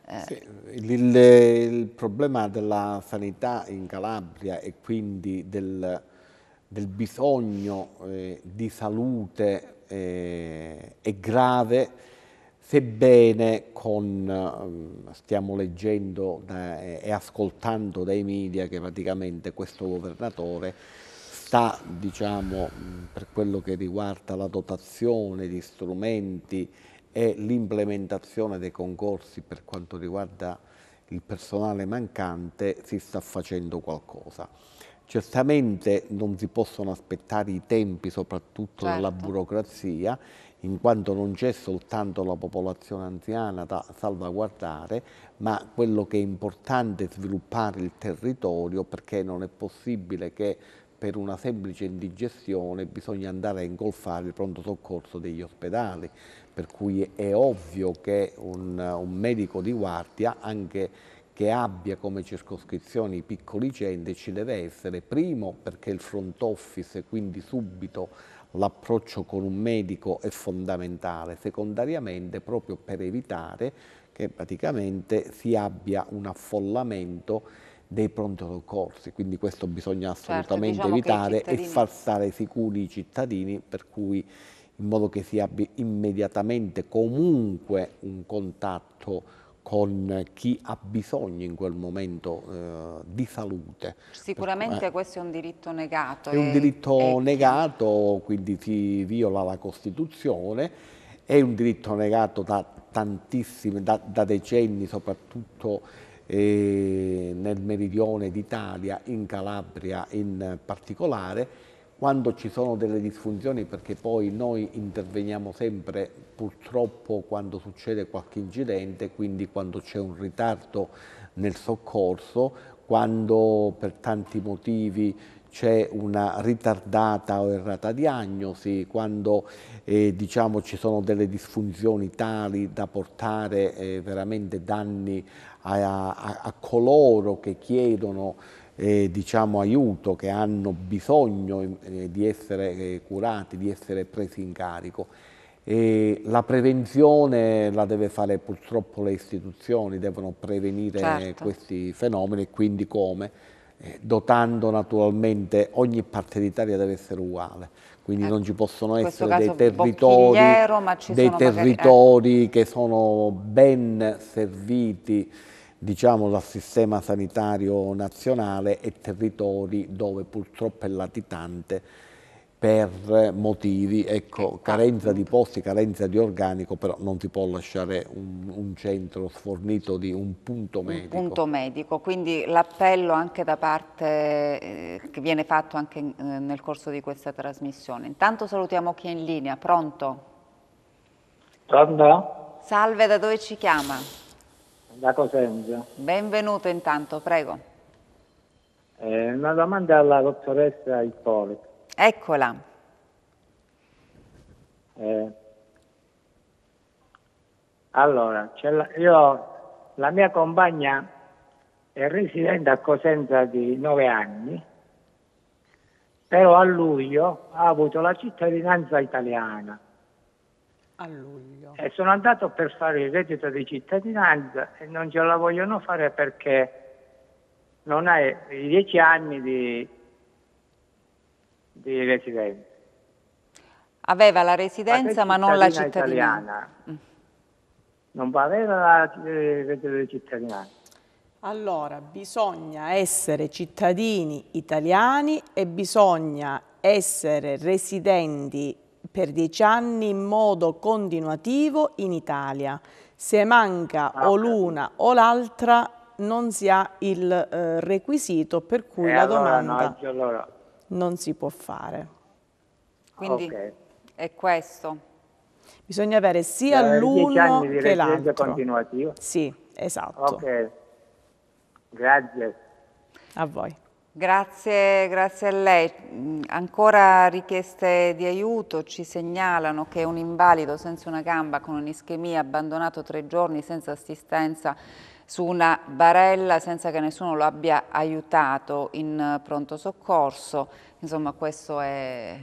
eh, sì, il, il, problema della sanità in Calabria e quindi del, del bisogno eh, di salute eh, è grave, sebbene con, ehm, stiamo leggendo da, e ascoltando dai media che praticamente questo governatore sta, diciamo, mm, per quello che riguarda la dotazione di strumenti e l'implementazione dei concorsi per quanto riguarda il personale mancante, si sta facendo qualcosa. Certamente non si possono aspettare i tempi, soprattutto certo. della burocrazia, in quanto non c'è soltanto la popolazione anziana da salvaguardare, ma quello che è importante è sviluppare il territorio perché non è possibile che per una semplice indigestione bisogna andare a ingolfare il pronto soccorso degli ospedali, per cui è ovvio che un, un medico di guardia, anche che abbia come circoscrizione i piccoli centri, ci deve essere primo perché il front office, quindi subito l'approccio con un medico è fondamentale, secondariamente proprio per evitare che praticamente si abbia un affollamento dei pronto soccorsi, quindi questo bisogna certo, assolutamente certo, diciamo evitare cittadini... e far stare sicuri i cittadini, per cui in modo che si abbia immediatamente comunque un contatto con chi ha bisogno in quel momento eh, di salute. Sicuramente per, eh, questo è un diritto negato. È un diritto e... negato, quindi si viola la Costituzione, è un diritto negato da tantissimi, da, da decenni soprattutto nel meridione d'Italia, in Calabria in particolare, quando ci sono delle disfunzioni, perché poi noi interveniamo sempre purtroppo quando succede qualche incidente, quindi quando c'è un ritardo nel soccorso, quando per tanti motivi c'è una ritardata o errata diagnosi, quando eh, diciamo, ci sono delle disfunzioni tali da portare eh, veramente danni a, a, a, coloro che chiedono eh, diciamo, aiuto, che hanno bisogno eh, di essere eh, curati, di essere presi in carico. E la prevenzione la deve fare purtroppo le istituzioni, devono prevenire certo. questi fenomeni e quindi come? Eh, dotando naturalmente ogni parte d'Italia deve essere uguale, quindi ecco, non ci possono essere dei territori, dei ecco. territori magari, eh. che sono ben serviti diciamo, dal sistema sanitario nazionale e territori dove purtroppo è latitante per motivi, ecco, ecco, carenza di posti, carenza di organico, però non si può lasciare un, un centro sfornito di un punto medico. Un punto medico, quindi l'appello anche da parte eh, che viene fatto anche eh, nel corso di questa trasmissione. Intanto salutiamo chi è in linea, pronto? Pronto? Salve, da dove ci chiama? Da Cosenza. Benvenuto intanto, prego. Eh, una domanda alla dottoressa Ippolito. Eccola. Eh, allora, la, io, la mia compagna è residente a Cosenza di nove anni, però a luglio ha avuto la cittadinanza italiana. A luglio. E sono andato per fare il reddito di cittadinanza e non ce la vogliono fare perché non hai i dieci anni di di residenza. Aveva la residenza ma non la cittadinanza. Mm. Non aveva la eh, cittadinanza. Allora, bisogna essere cittadini italiani e bisogna essere residenti per dieci anni in modo continuativo in Italia. Se manca ah, o l'una o l'altra non si ha il eh, requisito per cui la allora domanda... No, allora non si può fare. Quindi okay. è questo. Bisogna avere sia eh, l'uno che l'altro. continuativo? Sì, esatto. Ok, grazie. A voi. Grazie, grazie a lei. Ancora richieste di aiuto, ci segnalano che un invalido senza una gamba con un'ischemia abbandonato tre giorni senza assistenza su una barella senza che nessuno lo abbia aiutato in eh, pronto soccorso. Insomma, questo è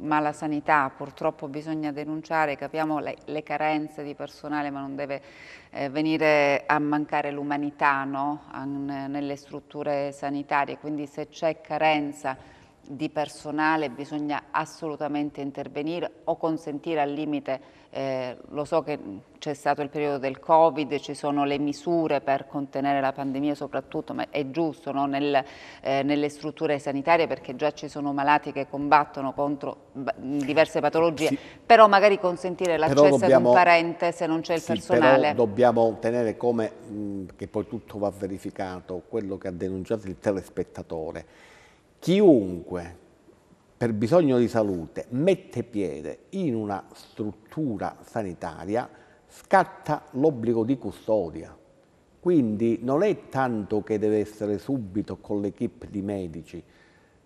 mala sanità, purtroppo bisogna denunciare, capiamo le, le carenze di personale, ma non deve eh, venire a mancare l'umanità no? nelle strutture sanitarie, quindi se c'è carenza di personale bisogna assolutamente intervenire o consentire al limite eh, lo so che mm, c'è stato il periodo del Covid, ci sono le misure per contenere la pandemia soprattutto, ma è giusto no? Nel, eh, nelle strutture sanitarie perché già ci sono malati che combattono contro mm, diverse patologie, sì. però magari consentire l'accesso ad un parente se non c'è il sì, personale. Però dobbiamo tenere come, mh, mm, che poi tutto va verificato, quello che ha denunciato il telespettatore. Chiunque per bisogno di salute mette piede in una struttura sanitaria scatta l'obbligo di custodia. Quindi non è tanto che deve essere subito con l'equipe di medici,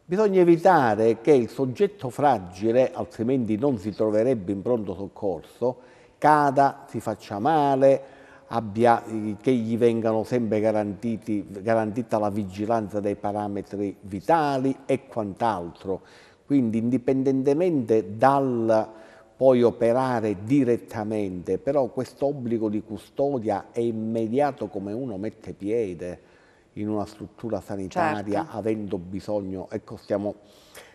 bisogna evitare che il soggetto fragile, altrimenti non si troverebbe in pronto soccorso, cada, si faccia male, abbia, che gli vengano sempre garantita la vigilanza dei parametri vitali e quant'altro. Quindi indipendentemente dal poi operare direttamente, però questo obbligo di custodia è immediato come uno mette piede in una struttura sanitaria certo. avendo bisogno, ecco stiamo,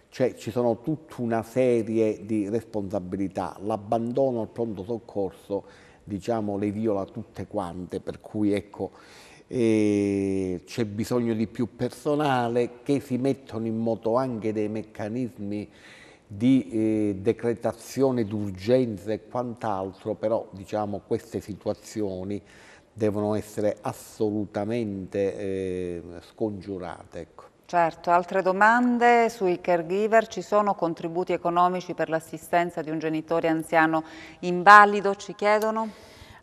cioè ci sono tutta una serie di responsabilità, l'abbandono al pronto soccorso diciamo le viola tutte quante, per cui ecco c'è bisogno di più personale, che si mettono in moto anche dei meccanismi di eh, decretazione d'urgenza e quant'altro, però diciamo queste situazioni devono essere assolutamente eh, scongiurate. Ecco. Certo, altre domande sui caregiver, ci sono contributi economici per l'assistenza di un genitore anziano invalido, ci chiedono?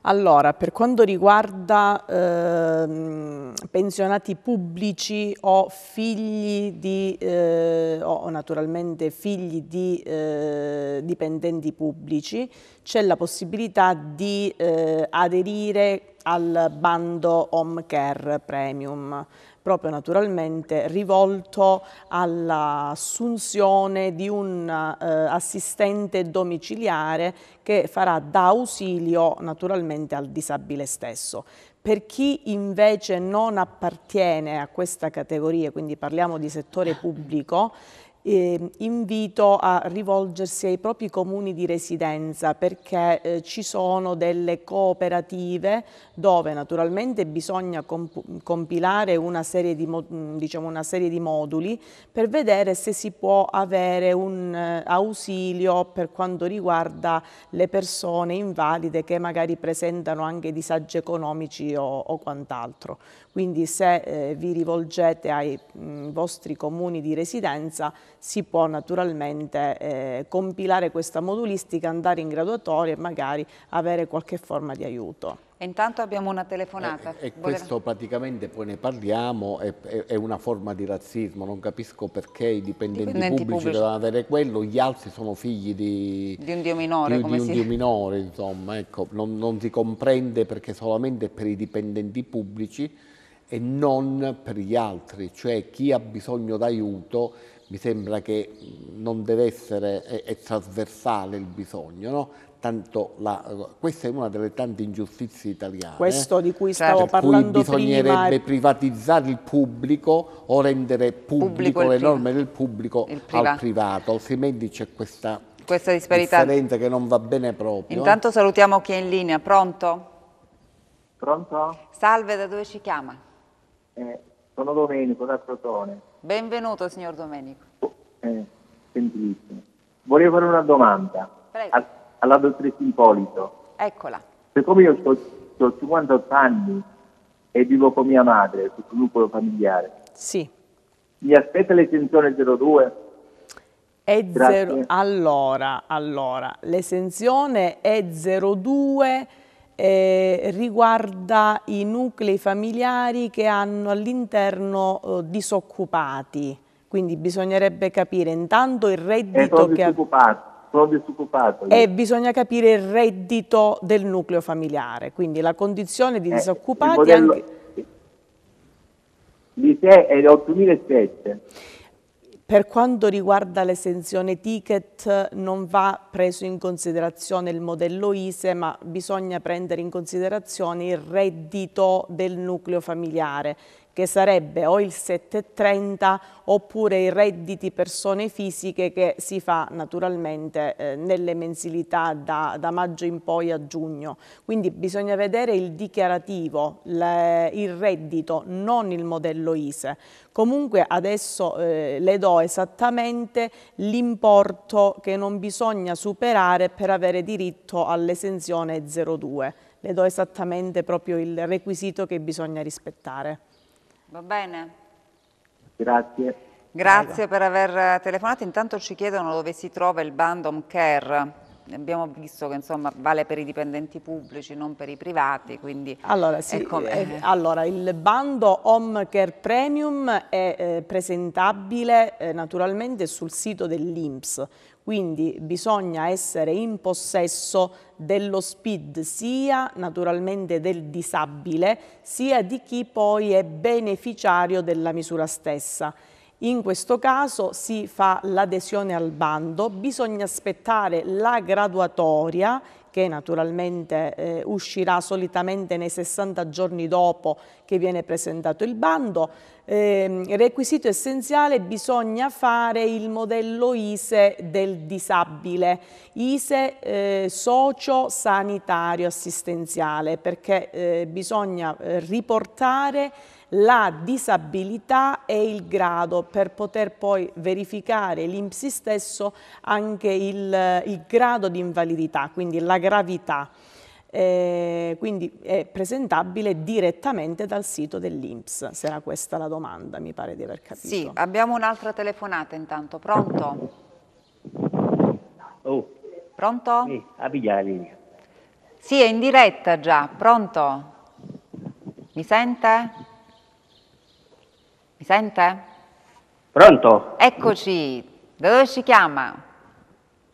Allora, per quanto riguarda eh, pensionati pubblici o figli di, eh, o naturalmente figli di eh, dipendenti pubblici, c'è la possibilità di eh, aderire al bando Home Care Premium proprio naturalmente rivolto all'assunzione di un eh, assistente domiciliare che farà da ausilio naturalmente al disabile stesso. Per chi invece non appartiene a questa categoria, quindi parliamo di settore pubblico, eh, invito a rivolgersi ai propri comuni di residenza perché eh, ci sono delle cooperative dove naturalmente bisogna comp compilare una serie, di, diciamo, una serie, di moduli per vedere se si può avere un eh, ausilio per quanto riguarda le persone invalide che magari presentano anche disagi economici o, o quant'altro. Quindi se eh, vi rivolgete ai mh, vostri comuni di residenza si può naturalmente eh, compilare questa modulistica, andare in graduatoria e magari avere qualche forma di aiuto. E intanto abbiamo una telefonata. E, eh, e eh, questo praticamente poi ne parliamo, è, è, è, una forma di razzismo, non capisco perché i dipendenti, dipendenti pubblici, pubblici devono avere quello, gli altri sono figli di, di un dio minore, di, di un si... dio minore insomma, ecco, non, non si comprende perché solamente per i dipendenti pubblici e non per gli altri, cioè chi ha bisogno d'aiuto mi sembra che non deve essere, è, è trasversale il bisogno, no? La, questa è una delle tante ingiustizie italiane. Questo di cui certo. stavo per parlando cui bisognerebbe prima... privatizzare il pubblico o rendere pubblico, pubblico le norme del pubblico privato. al privato, altrimenti c'è questa, questa disparità che non va bene proprio. Intanto eh. salutiamo chi è in linea, pronto? Pronto? Salve, da dove ci chiama? Eh, sono Domenico, da Crotone. Benvenuto, signor Domenico. Oh, eh, Volevo fare una domanda a, alla dottoressa Ippolito. Eccola. Siccome io ho 58 anni e vivo con mia madre, sul gruppo familiare. Sì. Mi aspetta l'esenzione 02? È zero, allora, allora, l'esenzione è 02 eh, riguarda i nuclei familiari che hanno all'interno eh, disoccupati, quindi bisognerebbe capire intanto il reddito eh, che... Sono disoccupato. E eh, bisogna capire il reddito del nucleo familiare, quindi la condizione di eh, disoccupati... Modello... Anche... Di sé è 8.700. Per quanto riguarda l'esenzione ticket non va preso in considerazione il modello ISE ma bisogna prendere in considerazione il reddito del nucleo familiare che sarebbe o il 7,30 oppure i redditi persone fisiche che si fa naturalmente eh, nelle mensilità da, da, maggio in poi a giugno. Quindi bisogna vedere il dichiarativo, le, il reddito, non il modello ISE. Comunque adesso eh, le do esattamente l'importo che non bisogna superare per avere diritto all'esenzione 02. Le do esattamente proprio il requisito che bisogna rispettare. Va bene? Grazie. Grazie Prego. per aver telefonato. Intanto ci chiedono dove si trova il Bandom Care abbiamo visto che insomma, vale per i dipendenti pubblici, non per i privati, quindi allora, sì, eh, allora il bando Home Care Premium è eh, presentabile eh, naturalmente sul sito dell'Inps, quindi bisogna essere in possesso dello SPID sia naturalmente del disabile sia di chi poi è beneficiario della misura stessa. In questo caso si fa l'adesione al bando, bisogna aspettare la graduatoria che naturalmente eh, uscirà solitamente nei 60 giorni dopo che viene presentato il bando. Eh, requisito essenziale, bisogna fare il modello ISE del disabile, ISE eh, socio-sanitario assistenziale, perché eh, bisogna eh, riportare la disabilità e il grado per poter poi verificare l'IMSI stesso anche il, il grado di invalidità, quindi la gravità. Eh, quindi è presentabile direttamente dal sito dell'INPS, se era questa la domanda, mi pare di aver capito. Sì, abbiamo un'altra telefonata intanto, pronto? Oh. Pronto? Sì, a Pigliari. Sì, è in diretta già, pronto? Mi sente? Sì. Mi sente? Pronto? Eccoci, da dove si chiama?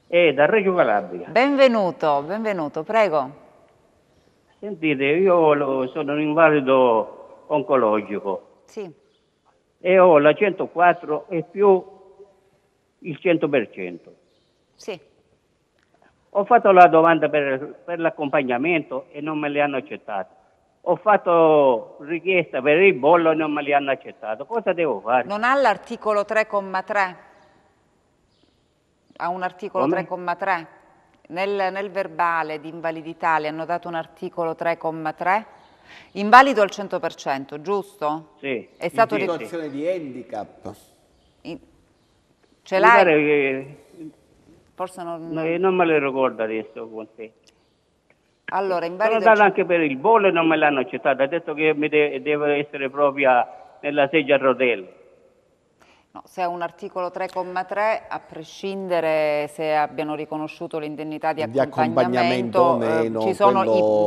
Eh, da Reggio Calabria. Benvenuto, benvenuto, prego. Sentite, io sono un invalido oncologico. Sì. E ho la 104 e più il 100%. Sì. Ho fatto la domanda per, per l'accompagnamento e non me le hanno accettate ho fatto richiesta per il bollo e non me li hanno accettato. Cosa devo fare? Non ha l'articolo 3,3? Ha un articolo 3,3? Nel, nel, verbale di invalidità le hanno dato un articolo 3,3? Invalido al 100%, giusto? Sì. È stato situazione di handicap. In... Ce l'hai? Forse non... No, non me lo ricordo adesso con te. Allora, in Sono andato anche per il bollo e non me l'hanno accettato, ha detto che mi de- deve essere proprio nella seggia a rotelle. No, se è un articolo 3,3, a prescindere se abbiano riconosciuto l'indennità di, di accompagnamento, accompagnamento meno, eh, ci sono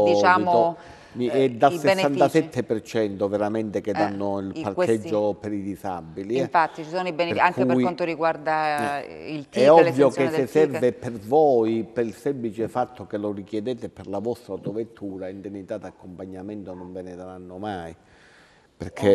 i, diciamo... Dito eh, è dal 67% benefici. veramente che eh, danno eh, il parcheggio questi... per i disabili. Eh. Infatti ci sono i benefici per anche cui... per quanto riguarda eh, il TIC. È ovvio che se serve per voi, per il semplice fatto che lo richiedete per la vostra autovettura, indennità d'accompagnamento non ve ne daranno mai. Perché,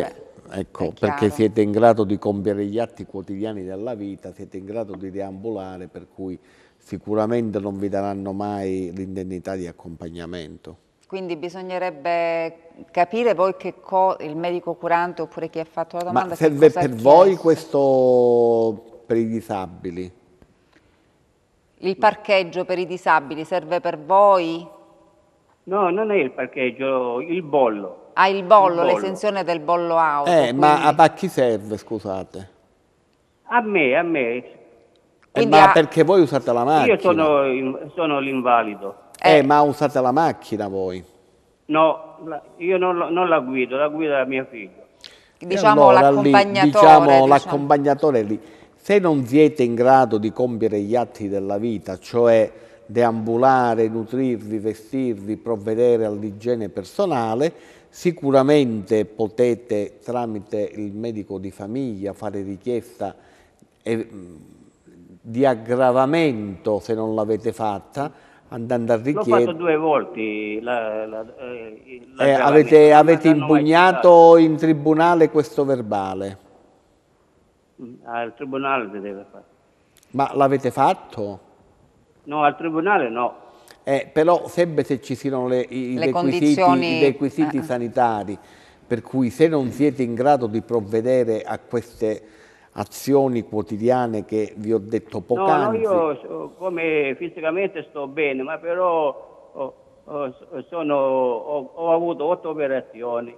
eh ecco, perché, siete in grado di compiere gli atti quotidiani della vita, siete in grado di deambulare, per cui sicuramente non vi daranno mai l'indennità di accompagnamento. Quindi bisognerebbe capire voi che cosa il medico curante oppure chi ha fatto la domanda. Ma serve per voi questo per i disabili? Il parcheggio per i disabili serve per voi? No, non è il parcheggio, il bollo. Ah, il bollo, l'esenzione del bollo auto. Eh, quindi... ma a chi serve, scusate? A me, a me. Eh, ma a... perché voi usate la macchina? Io sono, sono l'invalido. Eh, eh ma usate la macchina voi? No, io non, non la guido, la guida mia figlia. Diciamo allora, l'accompagnatore. Diciamo, diciamo, l'accompagnatore lì. Se non siete in grado di compiere gli atti della vita, cioè deambulare, nutrirvi, vestirvi, provvedere all'igiene personale, sicuramente potete tramite il medico di famiglia fare richiesta eh, di aggravamento se non l'avete fatta, andando a richiedere. L'ho fatto due volte. La, la, eh, la eh, avete, avete impugnato in tribunale questo verbale? Mm, al tribunale si deve fare. Ma l'avete fatto? No, al tribunale no. Eh, però sempre se ci siano le, i, le requisiti, i, requisiti, ah, ah. sanitari, per cui se non siete in grado di provvedere a queste azioni quotidiane che vi ho detto poc'anzi? No, io come fisicamente sto bene, ma però ho, sono, ho, ho avuto otto operazioni,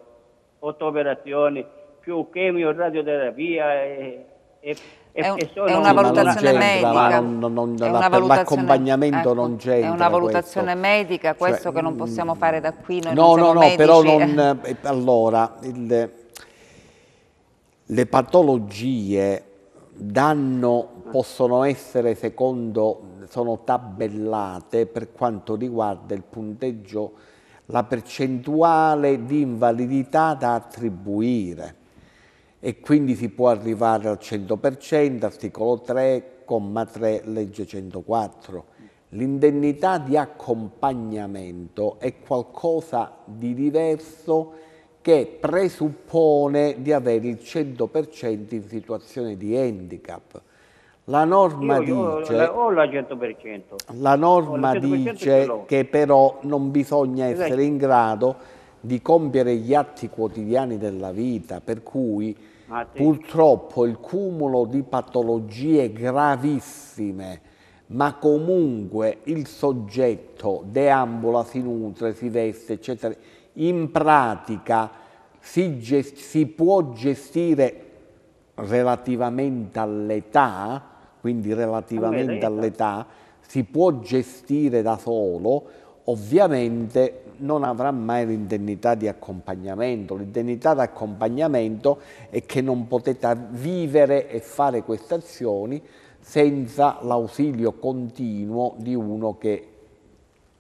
otto operazioni più chemio, radioterapia e, e è, un, è, una valutazione medica. L'accompagnamento non c'entra. È una valutazione questo. medica, questo cioè, che non possiamo mm, fare da qui. Noi no, no, no, medici. però non... Eh, allora, il, le patologie danno, possono essere, secondo, sono tabellate per quanto riguarda il punteggio, la percentuale di invalidità da attribuire e quindi si può arrivare al 100%, articolo 3, comma 3, legge 104. L'indennità di accompagnamento è qualcosa di diverso che presuppone di avere il 100% in situazione di handicap. La norma io, dice, ho la, la norma dice che però non bisogna esatto. essere in grado di compiere gli atti quotidiani della vita, per cui ah, purtroppo il cumulo di patologie gravissime, ma comunque il soggetto deambula, si nutre, si veste, eccetera in pratica si, si può gestire relativamente all'età, quindi relativamente all'età, si può gestire da solo, ovviamente non avrà mai l'indennità di accompagnamento. L'indennità di accompagnamento è che non potete vivere e fare queste azioni senza l'ausilio continuo di uno che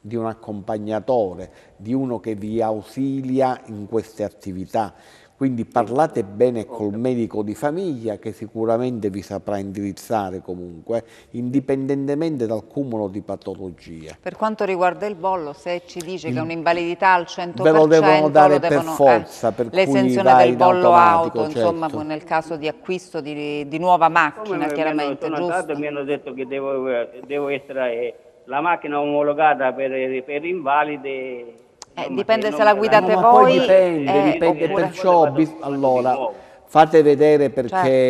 di un accompagnatore, di uno che vi ausilia in queste attività. Quindi parlate bene col medico di famiglia che sicuramente vi saprà indirizzare comunque, indipendentemente dal cumulo di patologie. Per quanto riguarda il bollo, se ci dice che è un'invalidità al 100%, ve lo devono dare lo devono, eh, per forza, eh, l'esenzione del bollo auto, certo. insomma, nel caso di acquisto di, di nuova macchina, Come chiaramente, mi hanno, giusto? Andato, mi hanno detto che devo, eh, devo essere... Eh, la macchina omologata per, per invalide... Eh, dipende se la guidate no, voi... dipende, eh, dipende perciò... allora, fate vedere perché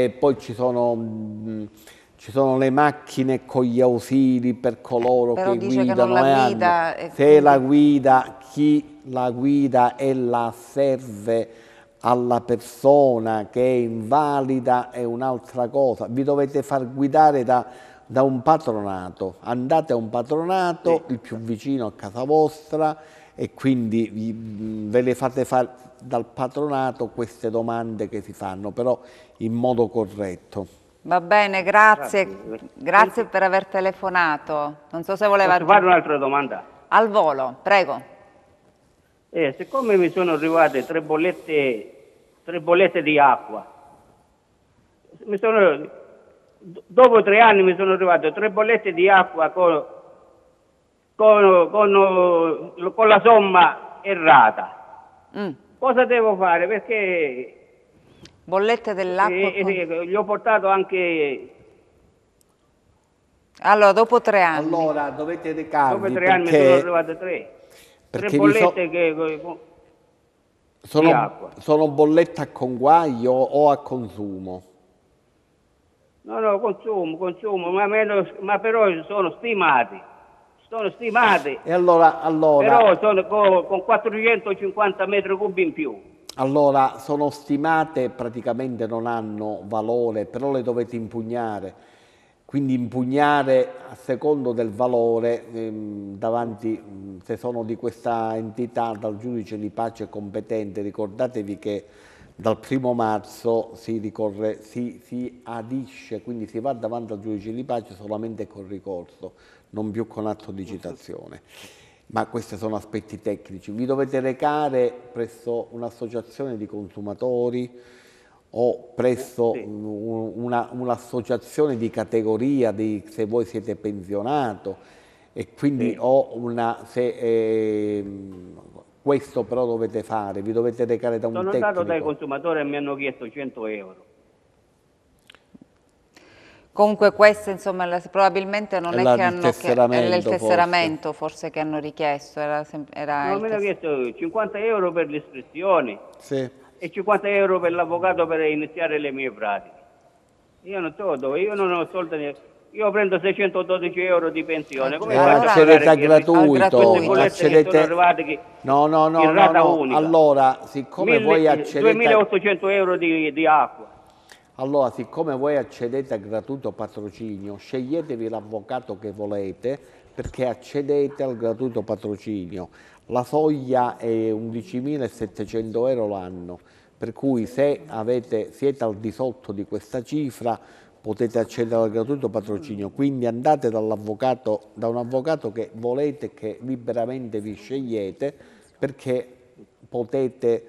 cioè. poi ci sono... Mh, mm, ci sono le macchine con gli ausili per coloro Però che guidano. Che la eh, guida, e... Eh, se la guida, chi la guida e la serve alla persona che è invalida è un'altra cosa. Vi dovete far guidare da da un patronato, andate a un patronato sì. il più vicino a casa vostra e quindi ve le fate fare dal patronato queste domande che si fanno, però in modo corretto. Va bene, grazie, grazie, grazie per aver telefonato. Non so se voleva... Posso fare un'altra domanda? Al volo, prego. Eh, siccome mi sono arrivate tre bollette, tre bollette di acqua, mi sono, dopo tre anni mi sono trovato tre bollette di acqua con, con, con, con la somma errata. Mm. Cosa devo fare? Perché... Bollette dell'acqua? Eh, eh, gli ho portato anche... Allora, dopo tre anni. Allora, dovete recarvi Dopo tre perché... anni mi sono trovato tre. Perché tre bollette so... che... Sono, sono bollette a conguaglio o a consumo? No, no, consumo, consumo, ma, meno, ma però sono stimati. Sono stimati. E allora, allora... Però sono con, con 450 metri cubi in più. Allora, sono stimate, praticamente non hanno valore, però le dovete impugnare. Quindi impugnare a secondo del valore ehm, davanti, se sono di questa entità, dal giudice di pace competente, ricordatevi che dal primo marzo si, ricorre, si, si, adisce, quindi si va davanti al giudice di pace solamente con ricorso, non più con atto di citazione. Ma questi sono aspetti tecnici. Vi dovete recare presso un'associazione di consumatori o presso un'associazione una di categoria, di, se voi siete pensionato, e quindi sì. ho una, se, eh, questo però dovete fare, vi dovete recare da un Sono tecnico. Sono andato dai consumatori e mi hanno chiesto 100 euro. Comunque questo insomma la, probabilmente non è, è che hanno tesseramento, è il tesseramento forse. forse. che hanno richiesto. Era, era non mi hanno chiesto 50 euro per l'iscrizione sì. e 50 euro per l'avvocato per iniziare le mie pratiche. Io non so dove, io non ho soldi io prendo 612 euro di pensione. Come eh, faccio a gratuito, accedete... che... no, no, no, in rata no, no. Allora, siccome 1000, voi accedete 2800 euro di, di, acqua. Allora, siccome voi accedete a gratuito patrocinio, sceglietevi l'avvocato che volete perché accedete al gratuito patrocinio. La soglia è 11.700 euro l'anno, per cui se avete, siete al di sotto di questa cifra potete accedere al gratuito patrocinio, quindi andate dall'avvocato, da un avvocato che volete, che liberamente vi scegliete, perché potete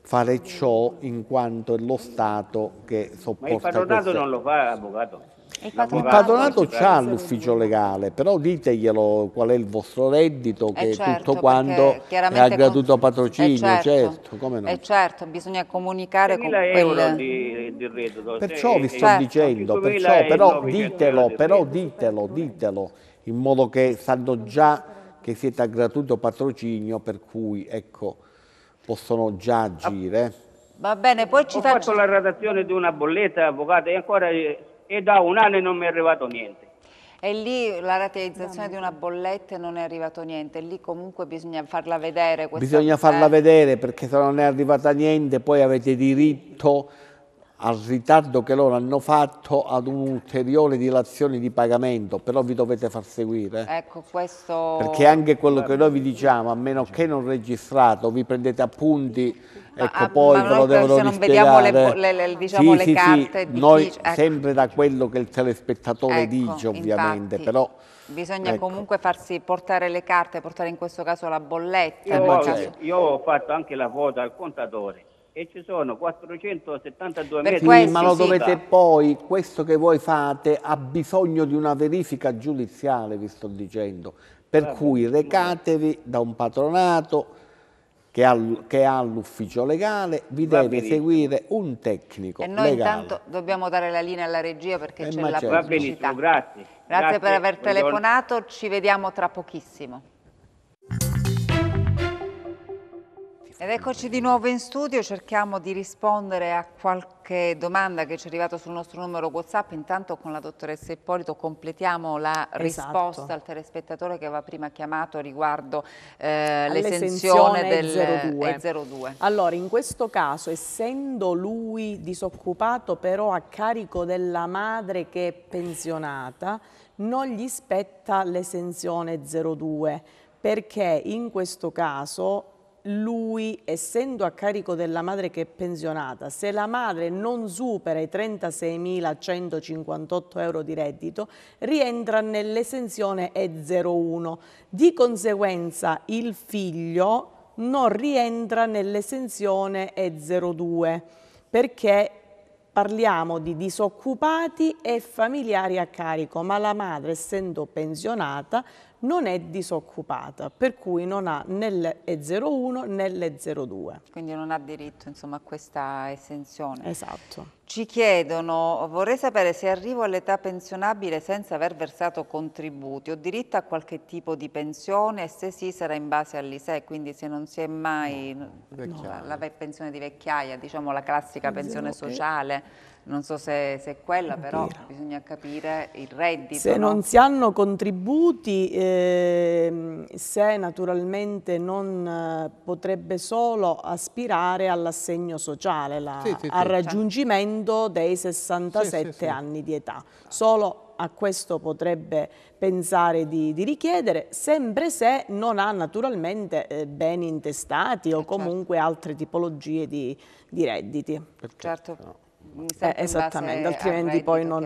fare ciò in quanto è lo Stato che sopporta Ma il patronato queste... non lo fa l'avvocato? Il padronato ha l'ufficio legale, però diteglielo qual è il vostro reddito, eh, che certo, tutto quanto è a gratuito patrocinio, eh, certo, certo, come no? Eh, certo, bisogna comunicare con quello Di, di reddito, perciò vi sto certo. dicendo, perciò, però ditelo, però ditelo, ditelo, in modo che sanno già che siete a gratuito patrocinio, per cui, ecco, possono già agire. Va bene, poi ci Ho faccio... fatto la redazione di una bolletta, avvocato, e ancora e da un anno non mi è arrivato niente. E lì la rateizzazione di una bolletta non è arrivato niente, lì comunque bisogna farla vedere. Bisogna farla eh. vedere perché se non è arrivata niente poi avete diritto al ritardo che loro hanno fatto ad un'ulteriore dilazione di pagamento, però vi dovete far seguire. Ecco, questo... Perché anche quello che noi vi diciamo, a meno che non registrato, vi prendete appunti, ma, ecco, poi ve lo devono non vediamo le, le, le, diciamo, sì, le sì, carte... Sì, noi ecco. sempre da quello che il telespettatore ecco, dice, ovviamente, infatti, però... Bisogna ecco. comunque farsi portare le carte, portare in questo caso la bolletta. Io, caso... io ho fatto anche la foto al contatore e ci sono 472 metri. Sì, ma lo dovete poi, questo che voi fate ha bisogno di una verifica giudiziale, vi sto dicendo. Per Vabbè, cui recatevi da un patronato che ha, l'ufficio legale, vi deve seguire un tecnico E noi legale. intanto dobbiamo dare la linea alla regia perché eh, c'è la certo. Grazie. grazie. Grazie per aver telefonato, ci vediamo tra pochissimo. Ed eccoci di nuovo in studio, cerchiamo di rispondere a qualche domanda che ci è arrivata sul nostro numero WhatsApp, intanto con la dottoressa Ippolito completiamo la esatto. risposta al telespettatore che aveva prima chiamato riguardo eh, l'esenzione del 02. 02. Allora, in questo caso, essendo lui disoccupato però a carico della madre che è pensionata, non gli spetta l'esenzione 02 perché in questo caso lui, essendo a carico della madre che è pensionata, se la madre non supera i 36.158 euro di reddito, rientra nell'esenzione E01. Di conseguenza il figlio non rientra nell'esenzione E02 perché parliamo di disoccupati e familiari a carico, ma la madre, essendo pensionata, non è disoccupata, per cui non ha né l'E01 né l'E02. Quindi non ha diritto insomma, a questa esenzione. Esatto. Ci chiedono, vorrei sapere se arrivo all'età pensionabile senza aver versato contributi, ho diritto a qualche tipo di pensione e se sì sarà in base all'ISE, quindi se non si è mai no, la, la, pensione di vecchiaia, diciamo la classica pensione sociale, non so se, se è quella, però bisogna capire il reddito. Se no? non si hanno contributi, eh, se naturalmente non eh, potrebbe solo aspirare all'assegno sociale, la, sì, sì, sì. al raggiungimento 100 dei 67 sì, sì, anni di età. Solo a questo potrebbe pensare di, di, richiedere, sempre se non ha naturalmente eh, beni intestati o eh, certo. comunque certo. altre tipologie di, di redditi. Perché? Certo. No. Eh, esattamente, altrimenti reddito, poi non...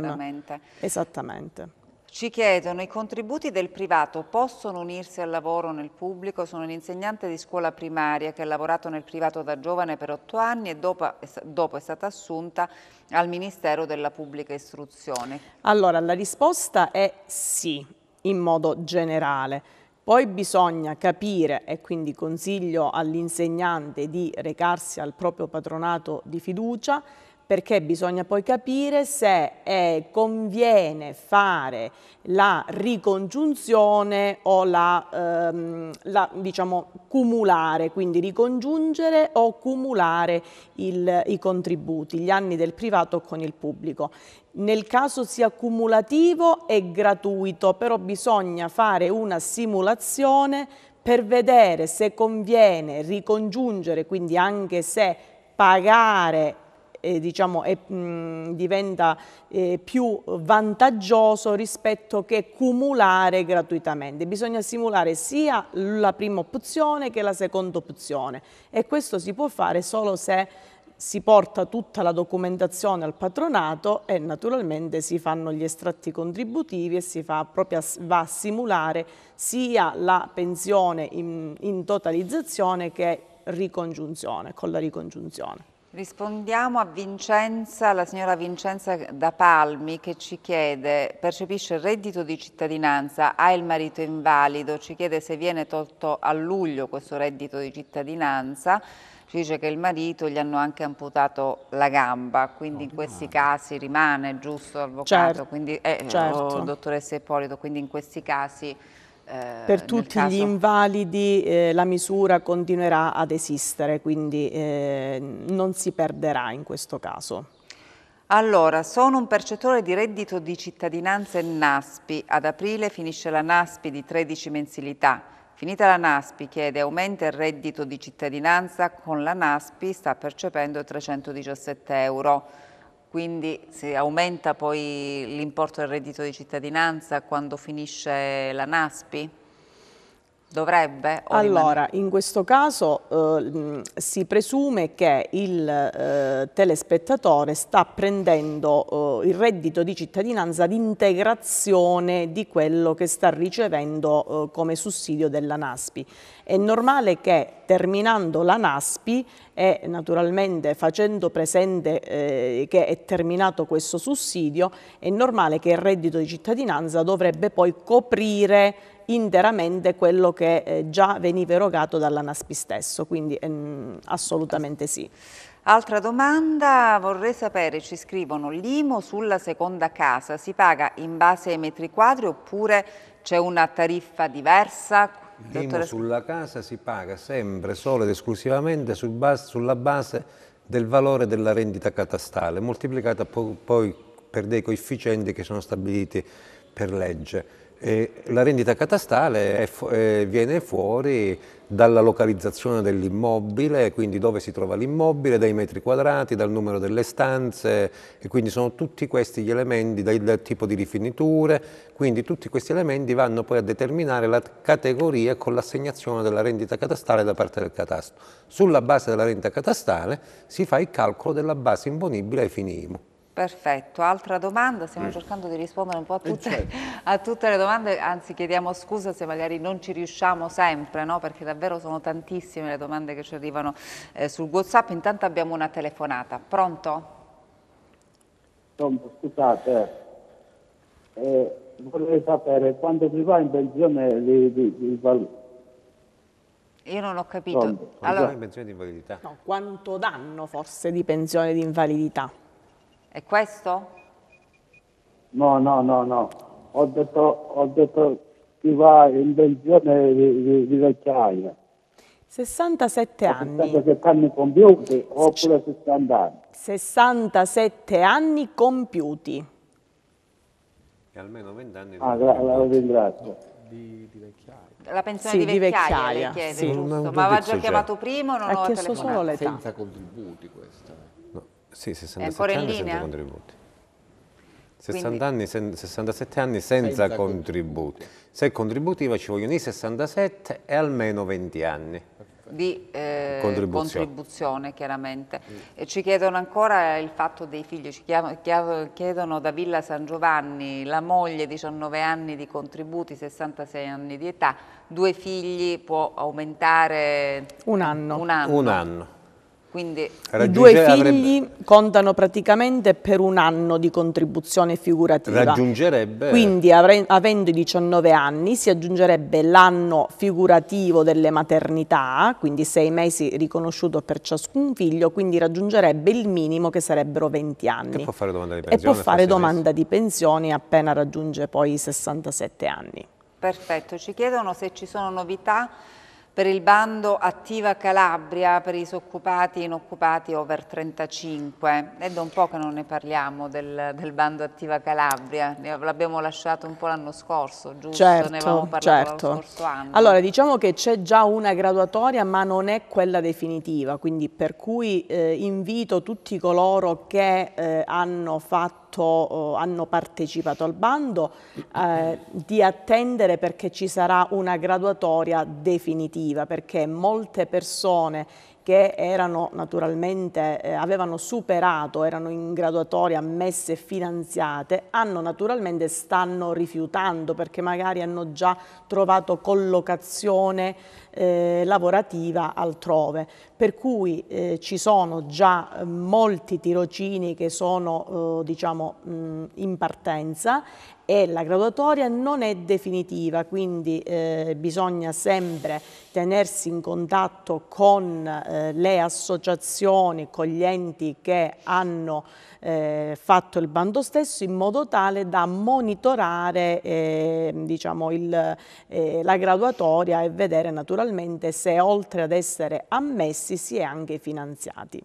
Esattamente. Ci chiedono i contributi del privato possono unirsi al lavoro nel pubblico? Sono un insegnante di scuola primaria che ha lavorato nel privato da giovane per otto anni e dopo, dopo è stata assunta al Ministero della Pubblica Istruzione. Allora, la risposta è sì, in modo generale. Poi bisogna capire, e quindi consiglio all'insegnante di recarsi al proprio patronato di fiducia, perché bisogna poi capire se eh, conviene fare la ricongiunzione o la, ehm, la, diciamo, cumulare, quindi ricongiungere o cumulare il, i contributi, gli anni del privato con il pubblico. Nel caso sia cumulativo è gratuito, però bisogna fare una simulazione per vedere se conviene ricongiungere, quindi anche se pagare eh, diciamo, è, mh, diventa eh, più vantaggioso rispetto che cumulare gratuitamente. Bisogna simulare sia la prima opzione che la seconda opzione e questo si può fare solo se si porta tutta la documentazione al patronato e naturalmente si fanno gli estratti contributivi e si fa, proprio, va a simulare sia la pensione in, in totalizzazione che ricongiunzione, con la ricongiunzione. Rispondiamo a Vincenza, la signora Vincenza da Palmi che ci chiede, percepisce il reddito di cittadinanza, ha il marito invalido, ci chiede se viene tolto a luglio questo reddito di cittadinanza, ci dice che il marito gli hanno anche amputato la gamba, quindi in oh, questi casi rimane giusto avvocato, certo, quindi, eh, certo. Oh, dottoressa Ippolito, quindi in questi casi eh, per tutti caso... gli invalidi eh, la misura continuerà ad esistere, quindi eh, non si perderà in questo caso. Allora, sono un percettore di reddito di cittadinanza e NASPI. Ad aprile finisce la NASPI di 13 mensilità. Finita la NASPI chiede aumenta il reddito di cittadinanza, con la NASPI sta percependo 317 euro quindi se aumenta poi l'importo del reddito di cittadinanza quando finisce la NASPI? Dovrebbe? allora, rimane... in questo caso eh, si presume che il eh, telespettatore sta prendendo eh, il reddito di cittadinanza di integrazione di quello che sta ricevendo eh, come sussidio della NASPI è normale che terminando la NASPI e naturalmente facendo presente eh, che è terminato questo sussidio, è normale che il reddito di cittadinanza dovrebbe poi coprire interamente quello che eh, già veniva erogato dalla NASPI stesso, quindi ehm, assolutamente sì. Altra domanda, vorrei sapere, ci scrivono, l'IMO sulla seconda casa si paga in base ai metri quadri oppure c'è una tariffa diversa? L'IMU sulla casa si paga sempre, solo ed esclusivamente sul base, sulla base del valore della rendita catastale, moltiplicata po poi per dei coefficienti che sono stabiliti per legge. E la rendita catastale è, eh, viene fuori dalla localizzazione dell'immobile, quindi dove si trova l'immobile, dai metri quadrati, dal numero delle stanze e quindi sono tutti questi gli elementi, dal tipo di rifiniture, quindi tutti questi elementi vanno poi a determinare la categoria con l'assegnazione della rendita catastale da parte del catastro. Sulla base della rendita catastale si fa il calcolo della base imponibile ai fini IMU. Perfetto, altra domanda, stiamo mm. cercando di rispondere un po' a eh, tutte, certo. a tutte, le domande, anzi chiediamo scusa se magari non ci riusciamo sempre, no? perché davvero sono tantissime le domande che ci arrivano eh, sul Whatsapp, intanto abbiamo una telefonata, pronto? Pronto, scusate, eh, vorrei sapere quando si va in pensione di, di, di invalidità? Io non ho capito. Pronto. Allora, in di invalidità? No, quanto danno forse di pensione di invalidità? È questo? No, no, no, no. Ho detto, ho detto si va in pensione di, di, di vecchiaia. 67 anni. 67 anni compiuti oppure 60 anni? 67 anni compiuti. E almeno 20 anni. Ah, la, la ringrazio. Di, di vecchiaia. La pensione sì, di vecchiaia, di vecchiaia. Chiede, sì. Ma aveva già chiamato prima o non ha ho chiesto telefonato? solo l'età. Senza contributi questo. Sì, 67 anni senza contributi. 60 anni, 67 anni senza, senza contributi. Se è contributiva ci vogliono i 67 e almeno 20 anni di eh, contribuzione. contribuzione. chiaramente. E ci chiedono ancora il fatto dei figli, ci chiedono da Villa San Giovanni la moglie 19 anni di contributi, 66 anni di età, due figli può aumentare un anno. Un anno. Un anno. Quindi I due figli avrebbe... contano praticamente per un anno di contribuzione figurativa. Raggiungerebbe... Quindi avre... avendo i 19 anni si aggiungerebbe l'anno figurativo delle maternità, quindi sei mesi riconosciuto per ciascun figlio, quindi raggiungerebbe il minimo che sarebbero 20 anni. Che può fare domanda di pensione. E può fare domanda di pensione appena raggiunge poi i 67 anni. Perfetto, ci chiedono se ci sono novità per il bando Attiva Calabria per i disoccupati e inoccupati over 35. È da un po' che non ne parliamo del, del bando Attiva Calabria, l'abbiamo lasciato un po' l'anno scorso, giusto? Certo, ne avevamo parlato certo. l'anno scorso anno. Allora, diciamo che c'è già una graduatoria ma non è quella definitiva, quindi per cui eh, invito tutti coloro che eh, hanno fatto fatto, hanno partecipato al bando, eh, di attendere perché ci sarà una graduatoria definitiva, perché molte persone che erano naturalmente, eh, avevano superato, erano in graduatoria ammesse e finanziate, hanno naturalmente stanno rifiutando perché magari hanno già trovato collocazione eh, lavorativa altrove. Per cui eh, ci sono già eh, molti tirocini che sono eh, diciamo, mh, in partenza e la graduatoria non è definitiva, quindi eh, bisogna sempre tenersi in contatto con eh, le associazioni, con gli enti che hanno eh, fatto il bando stesso in modo tale da monitorare eh, diciamo il, eh, la graduatoria e vedere naturalmente se oltre ad essere ammessi si è anche finanziati.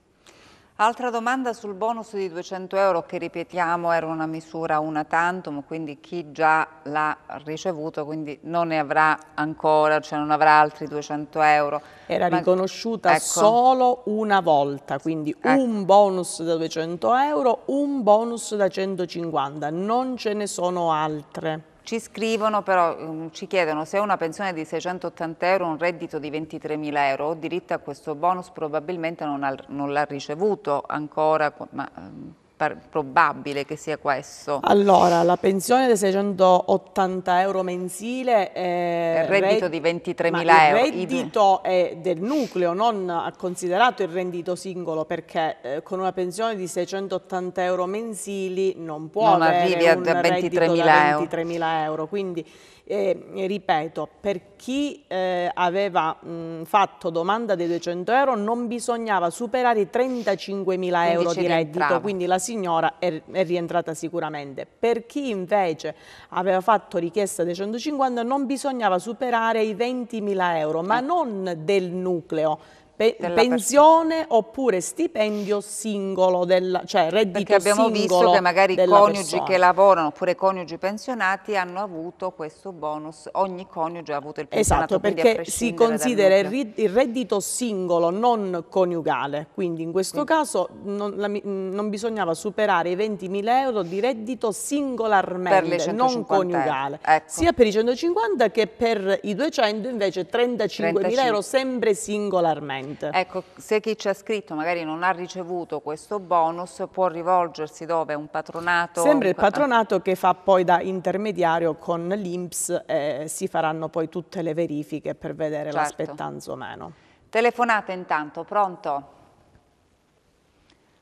Altra domanda sul bonus di 200 euro che ripetiamo era una misura una tantum, quindi chi già l'ha ricevuto quindi non ne avrà ancora, cioè non avrà altri 200 euro. Era Ma... riconosciuta ecco. solo una volta, quindi ecco. un bonus da 200 euro, un bonus da 150, non ce ne sono altre. Ci scrivono però, mm, ci chiedono se una pensione di 680 euro, un reddito di 23 mila euro, diritto a questo bonus probabilmente non, non l'ha ricevuto ancora, ma ehm, probabile che sia questo? Allora, la pensione di 680 euro mensile è... Il reddito di 23 mila euro. Il reddito è del nucleo, non considerato il reddito singolo, perché eh, con una pensione di 680 euro mensili non può non avere arrivi a 23.000 euro. 23 euro. Quindi e, ripeto, per chi eh, aveva mh, fatto domanda dei 200 euro non bisognava superare i 35 mila euro di reddito, rientrava. quindi la signora è, è, rientrata sicuramente. Per chi invece aveva fatto richiesta dei 150 non bisognava superare i 20 mila euro, ma eh. non del nucleo, Pe pensione persona. oppure stipendio singolo, della, cioè reddito singolo. Perché abbiamo visto che magari coniugi persona. che lavorano oppure coniugi pensionati hanno avuto questo bonus, ogni coniuge ha avuto il pensionato. Esatto, perché si considera il reddito singolo non coniugale, quindi in questo quindi. caso non, la, non, bisognava superare i 20.000 euro di reddito singolarmente, non coniugale, ecco. sia per i 150 che per i 200 invece 35.000 35. euro sempre singolarmente studente. Ecco, se chi ci ha scritto magari non ha ricevuto questo bonus può rivolgersi dove? Un patronato? Sempre il patronato che fa poi da intermediario con l'INPS e eh, si faranno poi tutte le verifiche per vedere certo. l'aspettanza o meno. Telefonate intanto, pronto?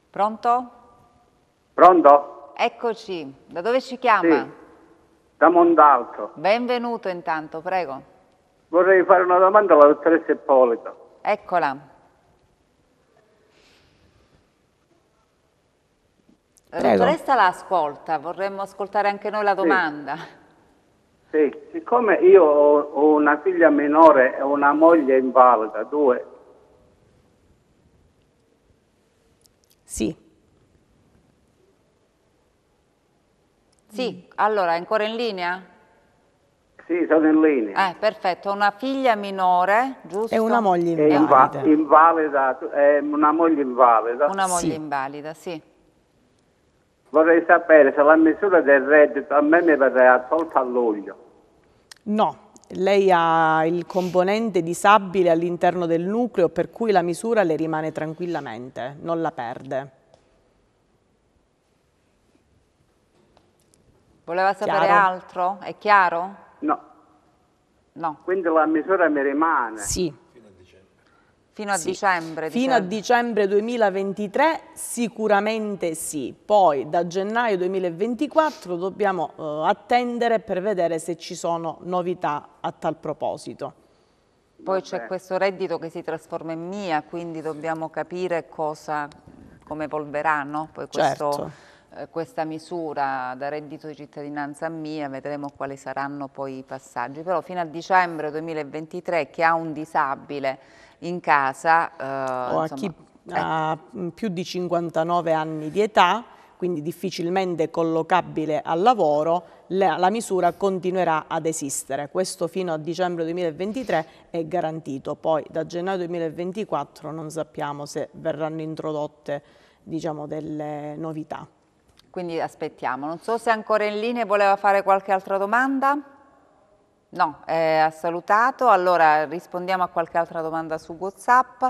Pronto? Pronto? Eccoci, da dove ci chiama? Sì. da Mondalto. Benvenuto intanto, prego. Vorrei fare una domanda alla dottoressa Ippolito. Eccola. Prego. Dottoressa la ascolta, vorremmo ascoltare anche noi la domanda. Sì, sì. siccome io ho una figlia minore e una moglie invalida, due. Sì. Sì, allora, è ancora in linea? Sì, sono in linea. Eh, perfetto, una figlia minore, giusto? E una moglie invalida. È invalida, è una moglie invalida. Una moglie sì. invalida, sì. Vorrei sapere se la misura del reddito a me mi verrà tolta a luglio. No, lei ha il componente disabile all'interno del nucleo per cui la misura le rimane tranquillamente, non la perde. Voleva sapere chiaro? altro? È chiaro? No. No. Quindi la misura mi rimane? Sì. Fino a sì. dicembre? Fino dicembre. a dicembre 2023 sicuramente sì, poi da gennaio 2024 dobbiamo uh, attendere per vedere se ci sono novità a tal proposito. Poi c'è questo reddito che si trasforma in mia, quindi dobbiamo capire cosa, come evolverà no? poi questo... Certo eh, questa misura da reddito di cittadinanza mia, vedremo quali saranno poi i passaggi, però fino a dicembre 2023 chi ha un disabile in casa... Eh, o insomma, a chi eh. ha più di 59 anni di età, quindi difficilmente collocabile al lavoro, la, la, misura continuerà ad esistere. Questo fino a dicembre 2023 è garantito, poi da gennaio 2024 non sappiamo se verranno introdotte diciamo, delle novità. Quindi aspettiamo. Non so se è ancora in linea voleva fare qualche altra domanda. No, eh, ha salutato. Allora rispondiamo a qualche altra domanda su Whatsapp.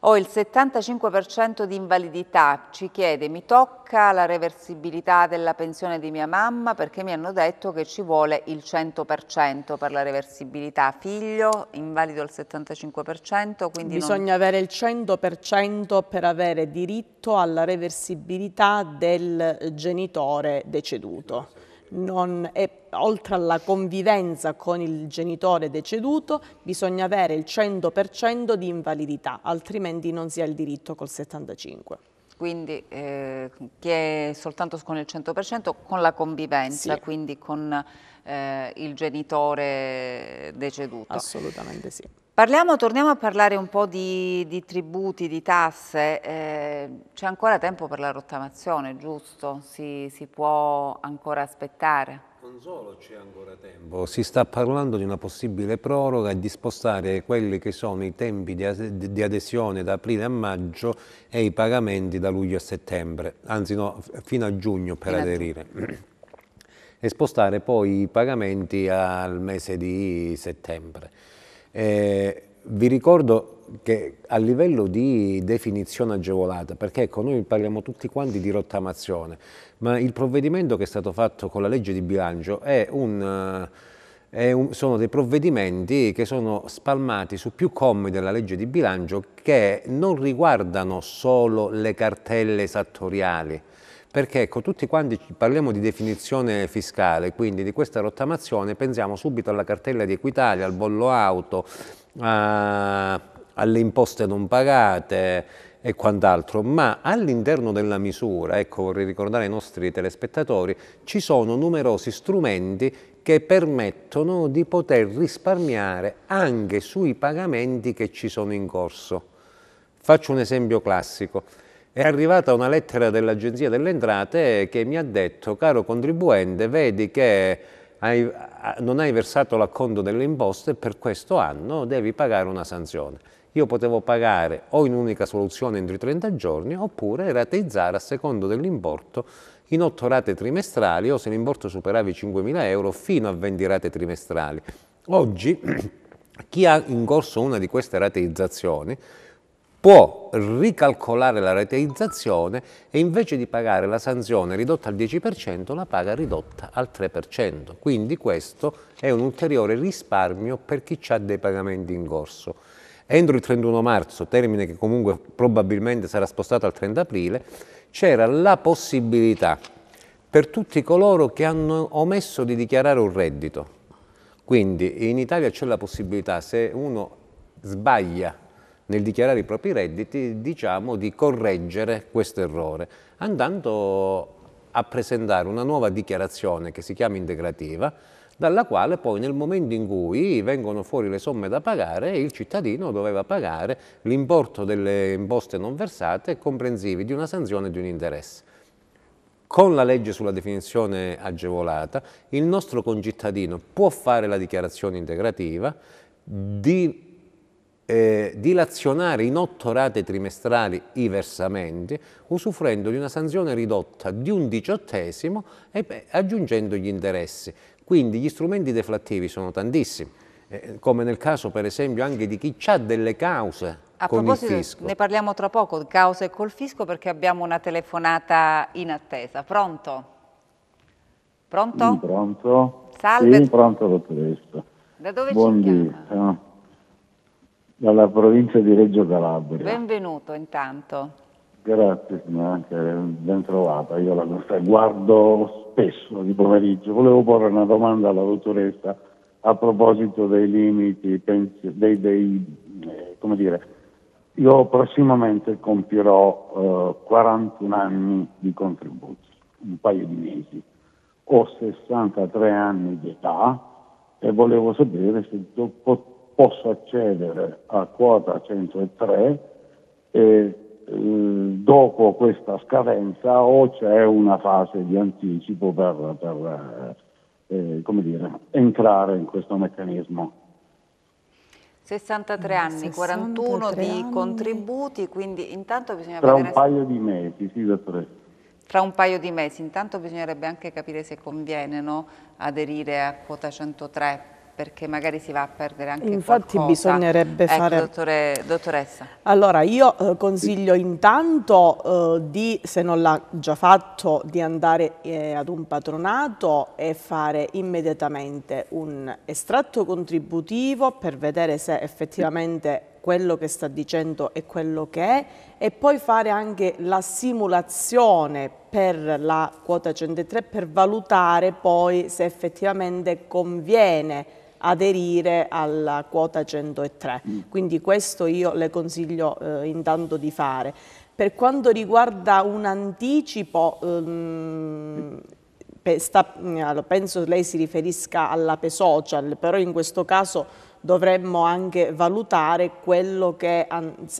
Ho il 75% di invalidità, ci chiede, mi tocca la reversibilità della pensione di mia mamma perché mi hanno detto che ci vuole il 100% per la reversibilità. Figlio, invalido il 75%, quindi... Bisogna non... avere il 100% per avere diritto alla reversibilità del genitore deceduto non è, oltre alla convivenza con il genitore deceduto bisogna avere il 100% di invalidità, altrimenti non si ha il diritto col 75. Quindi eh, chi è soltanto con il 100% con la convivenza, sì. quindi con eh, il genitore deceduto. Assolutamente sì. Parliamo, torniamo a parlare un po' di, di tributi, di tasse, eh, c'è ancora tempo per la rottamazione, giusto? Si, si può ancora aspettare? Non solo c'è ancora tempo, si sta parlando di una possibile proroga e di spostare quelli che sono i tempi di, adesione da aprile a maggio e i pagamenti da luglio a settembre, anzi no, fino a giugno per fino aderire e spostare poi i pagamenti al mese di settembre. Eh, vi ricordo che a livello di definizione agevolata, perché ecco, noi parliamo tutti quanti di rottamazione, ma il provvedimento che è stato fatto con la legge di bilancio è un... Eh, un, sono dei provvedimenti che sono spalmati su più commi della legge di bilancio che non riguardano solo le cartelle esattoriali, perché ecco, tutti quanti parliamo di definizione fiscale, quindi di questa rottamazione, pensiamo subito alla cartella di Equitalia, al bollo auto, a, alle imposte non pagate e quant'altro, ma all'interno della misura, ecco vorrei ricordare ai nostri telespettatori, ci sono numerosi strumenti che permettono di poter risparmiare anche sui pagamenti che ci sono in corso. Faccio un esempio classico è arrivata una lettera dell'Agenzia delle Entrate che mi ha detto caro contribuente vedi che hai, non hai versato l'acconto delle imposte per questo anno devi pagare una sanzione. Io potevo pagare o in un'unica soluzione entro i 30 giorni oppure rateizzare a secondo dell'importo in otto rate trimestrali o se l'importo superava i 5.000 euro fino a 20 rate trimestrali. Oggi chi ha in corso una di queste rateizzazioni può ricalcolare la rateizzazione e invece di pagare la sanzione ridotta al 10% la paga ridotta al 3%. Quindi questo è un ulteriore risparmio per chi ha dei pagamenti in corso. Entro il 31 marzo, termine che comunque probabilmente sarà spostato al 30 aprile, c'era la possibilità per tutti coloro che hanno omesso di dichiarare un reddito. Quindi in Italia c'è la possibilità, se uno sbaglia nel dichiarare i propri redditi, diciamo di correggere questo errore, andando a presentare una nuova dichiarazione che si chiama integrativa, dalla quale poi nel momento in cui vengono fuori le somme da pagare, il cittadino doveva pagare l'importo delle imposte non versate comprensivi di una sanzione e di un interesse. Con la legge sulla definizione agevolata, il nostro concittadino può fare la dichiarazione integrativa di eh, dilazionare in otto rate trimestrali i versamenti, usufruendo di una sanzione ridotta di un diciottesimo e beh, aggiungendo gli interessi. Quindi gli strumenti deflattivi sono tantissimi, eh, come nel caso per esempio anche di chi ha delle cause a proposito, ne parliamo tra poco, di cause col fisco, perché abbiamo una telefonata in attesa. Pronto? Pronto? Sì, pronto. Salve. Sì, pronto dottoressa. Da dove Buon ci chiama? Eh? dalla provincia di Reggio Calabria. Benvenuto intanto. Grazie signora, anche ben trovata. Io la guardo spesso di pomeriggio. Volevo porre una domanda alla dottoressa a proposito dei limiti, dei, dei eh, come dire, io prossimamente compirò eh, 41 anni di contributi, un paio di mesi. Ho 63 anni di età e volevo sapere se do, posso accedere a quota 103 e eh, dopo questa scadenza o c'è una fase di anticipo per, per eh, eh dire, entrare in questo meccanismo. 63 mm, anni, 63 41 anni. di contributi, quindi intanto bisogna Tra vedere... un paio di mesi, sì, dottore. Tra un paio di mesi, intanto bisognerebbe anche capire se conviene no? aderire a quota 103 perché magari si va a perdere anche Infatti qualcosa. bisognerebbe ecco, fare... Dottore, dottoressa. Allora, io eh, consiglio intanto eh, di, se non l'ha già fatto, di andare eh, ad un patronato e fare immediatamente un estratto contributivo per vedere se effettivamente quello che sta dicendo è quello che è e poi fare anche la simulazione per la quota 103 per valutare poi se effettivamente conviene aderire alla quota 103. Mm. Quindi questo io le consiglio eh, intanto di fare. Per quanto riguarda un anticipo, ehm, sta, mm, penso lei si riferisca alla social, però in questo caso dovremmo anche valutare quello che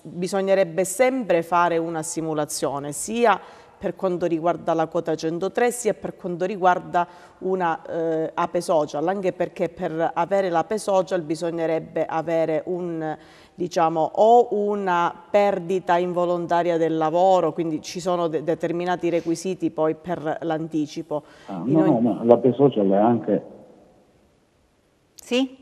bisognerebbe sempre fare una simulazione, sia per quanto riguarda la quota 103 sia per quanto riguarda una eh, Ape Social, anche perché per avere l'Ape Social bisognerebbe avere un diciamo, o una perdita involontaria del lavoro, quindi ci sono de determinati requisiti poi per l'anticipo. Ah, no, ogni... no, ma l'APE social è anche... Sì?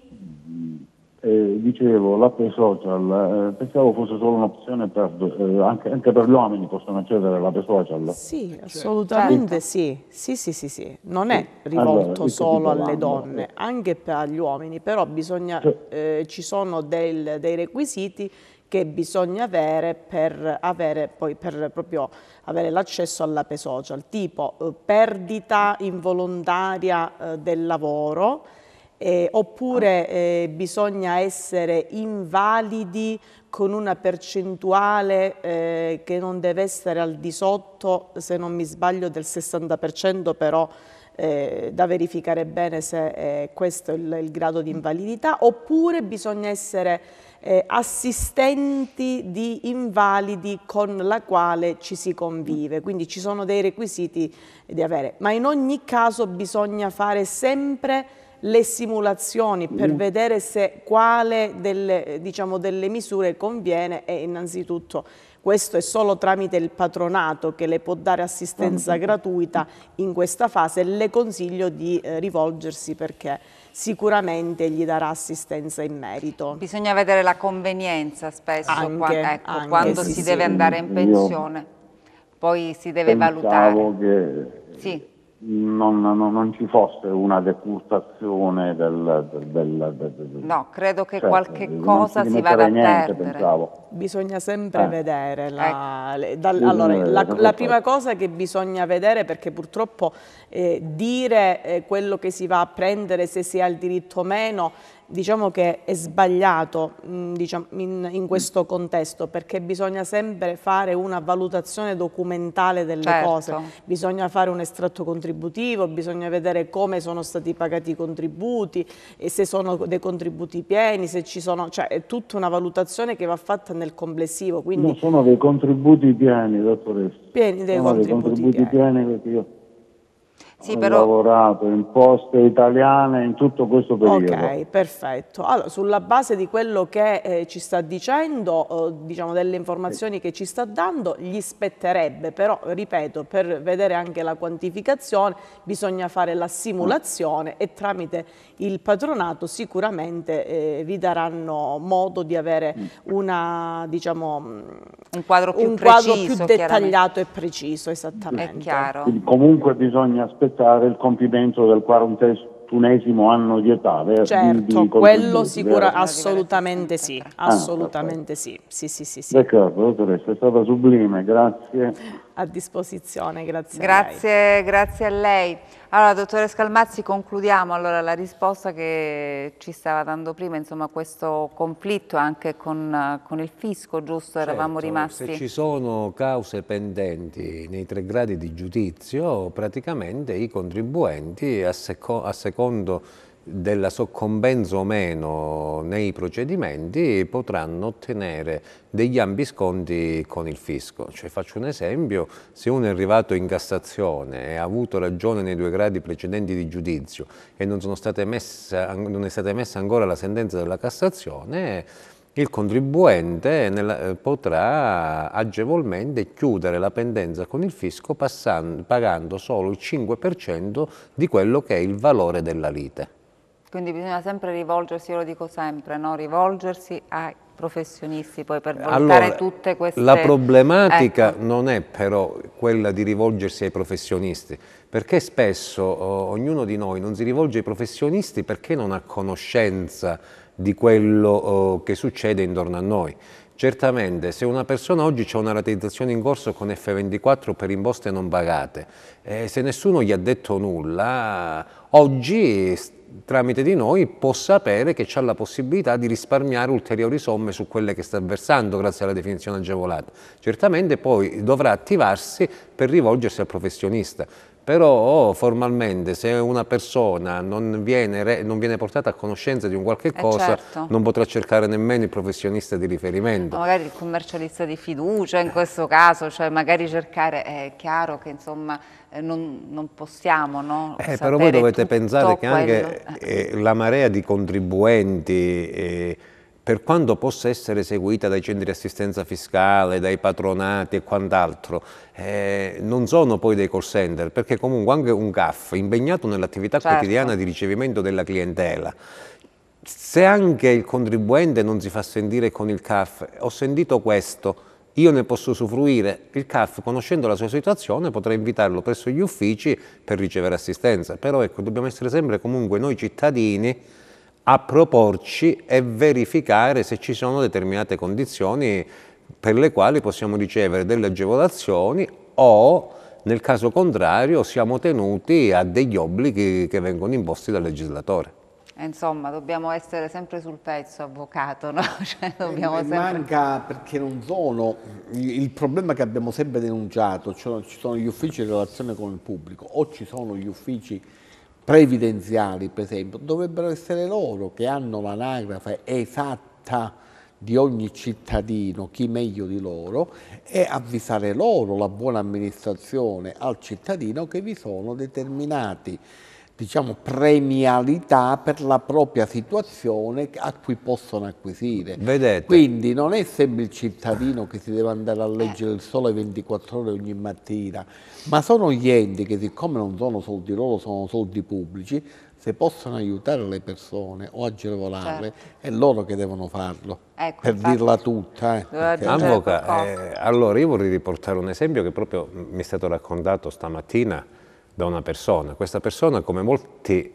Mm, eh, dicevo, l'app social, eh, pensavo fosse solo un'opzione per, eh, anche, anche, per gli uomini possono accedere all'app social. Sì, eh, certo. assolutamente sì. Sì, sì, sì, sì. Non sì. è rivolto allora, solo alle donne, anche per gli uomini, però bisogna, cioè. ci sono del, dei requisiti che bisogna avere per avere poi per proprio avere l'accesso all'app social, tipo eh, perdita involontaria del lavoro, eh, oppure eh, bisogna essere invalidi con una percentuale eh, che non deve essere al di sotto, se non mi sbaglio, del 60%, però eh, da verificare bene se eh, questo è il, il grado di invalidità, oppure bisogna essere eh, assistenti di invalidi con la quale ci si convive, quindi ci sono dei requisiti di avere, ma in ogni caso bisogna fare sempre le simulazioni per mm. vedere se quale delle, diciamo, delle misure conviene e innanzitutto questo è solo tramite il patronato che le può dare assistenza ah. gratuita in questa fase le consiglio di eh, rivolgersi perché sicuramente gli darà assistenza in merito. Bisogna vedere la convenienza spesso anche, quando, ecco, anche, quando sì, si sì. deve andare in pensione, poi si deve Pensavo valutare. Che... Sì non, non, non, ci fosse una decurtazione del... del, del, del no, credo che certo, qualche cosa si, vada a perdere. Pensavo. Bisogna sempre eh. vedere. La, eh. dal, bisogna allora, vedere, la, la prima cosa che bisogna vedere, perché purtroppo eh, dire eh, quello che si va a prendere, se si ha il diritto o meno, diciamo che è sbagliato mm, diciamo, in, in, questo contesto perché bisogna sempre fare una valutazione documentale delle certo. cose, bisogna fare un estratto contributivo, bisogna vedere come sono stati pagati i contributi, se sono dei contributi pieni, se ci sono, cioè è tutta una valutazione che va fatta nel complessivo. Quindi... No, sono dei contributi pieni, dottoressa. Pieni dei sono contributi, dei contributi pieni. pieni perché io sì, ho però... lavorato in poste italiane in tutto questo periodo. Ok, perfetto. Allora, sulla base di quello che eh, ci sta dicendo, eh, diciamo delle informazioni sì. che ci sta dando, gli spetterebbe, però ripeto, per vedere anche la quantificazione bisogna fare la simulazione sì. e tramite il patronato sicuramente eh, vi daranno modo di avere mm. una, diciamo, un quadro più, un preciso, quadro più dettagliato e preciso, esattamente. È chiaro. Quindi comunque bisogna aspettare aspettare il compimento del 41 anno di età. Ver, certo, di, di certo, quello sicura, assolutamente sì, ah, assolutamente ah, sì. sì, sì, sì, sì. D'accordo, dottoressa, è stata sublime, grazie. A disposizione, grazie. Grazie a, grazie a lei. Allora, dottore Scalmazzi, concludiamo allora la risposta che ci stava dando prima, insomma questo conflitto anche con, con il fisco, giusto? Certo, Eravamo rimasti... Se ci sono cause pendenti nei tre gradi di giudizio, praticamente i contribuenti a, seco a secondo della soccombenza o meno nei procedimenti potranno ottenere degli ambi sconti con il fisco. Cioè, faccio un esempio, se uno è arrivato in Cassazione e ha avuto ragione nei due gradi precedenti di giudizio e non, messa, non è stata emessa ancora la sentenza della Cassazione, il contribuente nella, potrà agevolmente chiudere la pendenza con il fisco passando, pagando solo il 5% di quello che è il valore della lite. Quindi bisogna sempre rivolgersi, io lo dico sempre, no? rivolgersi ai professionisti poi per valutare allora, tutte queste... La problematica ecco. non è però quella di rivolgersi ai professionisti, perché spesso oh, ognuno di noi non si rivolge ai professionisti perché non ha conoscenza di quello oh, che succede intorno a noi. Certamente, se una persona oggi ha una rateizzazione in corso con F24 per imposte non pagate, eh, se nessuno gli ha detto nulla, oggi tramite di noi può sapere che c'è la possibilità di risparmiare ulteriori somme su quelle che sta versando grazie alla definizione agevolata. Certamente poi dovrà attivarsi per rivolgersi al professionista però oh, formalmente se una persona non viene, non viene, portata a conoscenza di un qualche eh, cosa certo. non potrà cercare nemmeno il professionista di riferimento. Magari il commercialista di fiducia in questo caso, cioè magari cercare, è chiaro che insomma eh, non, non possiamo no? eh, Però voi dovete pensare che anche eh, la marea di contribuenti eh, per quanto possa essere eseguita dai centri di assistenza fiscale, dai patronati e quant'altro, eh, non sono poi dei call center, perché comunque anche un CAF impegnato nell'attività certo. quotidiana di ricevimento della clientela, se anche il contribuente non si fa sentire con il CAF, ho sentito questo, io ne posso usufruire, il CAF conoscendo la sua situazione potrà invitarlo presso gli uffici per ricevere assistenza, però ecco, dobbiamo essere sempre comunque noi cittadini a proporci e verificare se ci sono determinate condizioni per le quali possiamo ricevere delle agevolazioni o nel caso contrario siamo tenuti a degli obblighi che vengono imposti dal legislatore. Eh, insomma, dobbiamo essere sempre sul pezzo, avvocato, no? Cioè, eh, sempre... Manca perché non sono il problema che abbiamo sempre denunciato, cioè ci sono gli uffici di relazione con il pubblico o ci sono gli uffici previdenziali, per esempio, dovrebbero essere loro che hanno l'anagrafe esatta di ogni cittadino, chi meglio di loro, e avvisare loro la buona amministrazione al cittadino che vi sono determinati diciamo, premialità per la propria situazione a cui possono acquisire. Vedete. Quindi non è sempre il cittadino che si deve andare a eh. leggere il sole 24 ore ogni mattina, ma sono gli enti che siccome non sono soldi loro, sono soldi pubblici, se possono aiutare le persone o agevolarle, certo. è loro che devono farlo, ecco, per infatti, dirla tutta. Eh, Avvoca, eh, allora io vorrei riportare un esempio che proprio mi è stato raccontato stamattina da una persona. Questa persona, come molti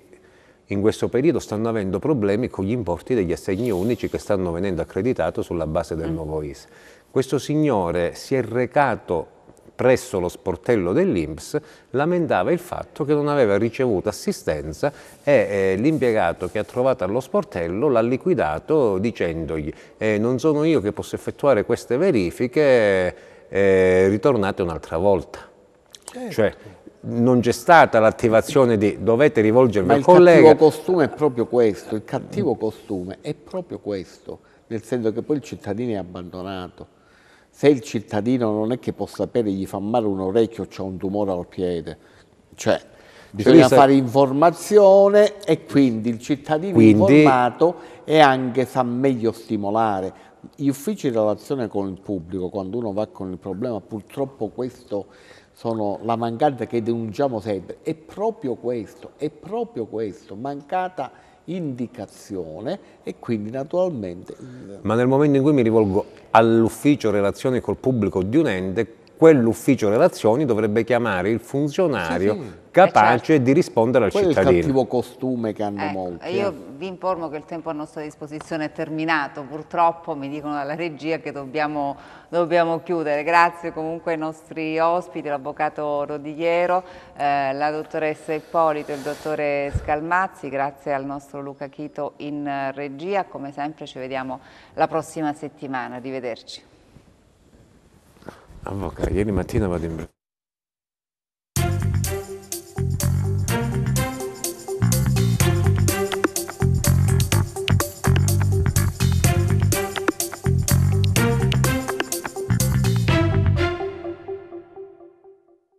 in questo periodo, stanno avendo problemi con gli importi degli assegni unici che stanno venendo accreditati sulla base del mm. nuovo IS. Questo signore si è recato presso lo sportello dell'Inps lamentava il fatto che non aveva ricevuto assistenza e eh, l'impiegato che ha trovato allo sportello l'ha liquidato dicendogli eh, non sono io che posso effettuare queste verifiche, eh, ritornate un'altra volta. Certo. Cioè, non c'è stata l'attivazione di dovete rivolgervi al collega. il cattivo costume è proprio questo, il cattivo costume è proprio questo, nel senso che poi il cittadino è abbandonato. Se il cittadino non è che può sapere, gli fa male un orecchio, c'è un tumore al piede, cioè bisogna Quindi, fare informazione e quindi il cittadino quindi, informato e anche sa meglio stimolare. Gli uffici di relazione con il pubblico, quando uno va con il problema, purtroppo questo sono la mancanza che denunciamo sempre, è proprio questo, è proprio questo, mancata indicazione e quindi naturalmente... Ma nel momento in cui mi rivolgo all'ufficio relazioni col pubblico di un ente, quell'ufficio relazioni dovrebbe chiamare il funzionario sì, sì eh, certo. capace certo. di rispondere al Quello cittadino. Quello è il cattivo costume che hanno ecco, molti. Io eh. vi informo che il tempo a nostra disposizione è terminato, purtroppo mi dicono dalla regia che dobbiamo, dobbiamo chiudere. Grazie comunque ai nostri ospiti, l'avvocato Rodighiero, eh, la dottoressa Ippolito e il dottore Scalmazzi, grazie al nostro Luca Chito in regia, come sempre ci vediamo la prossima settimana, arrivederci. Avvocato, ieri mattina vado in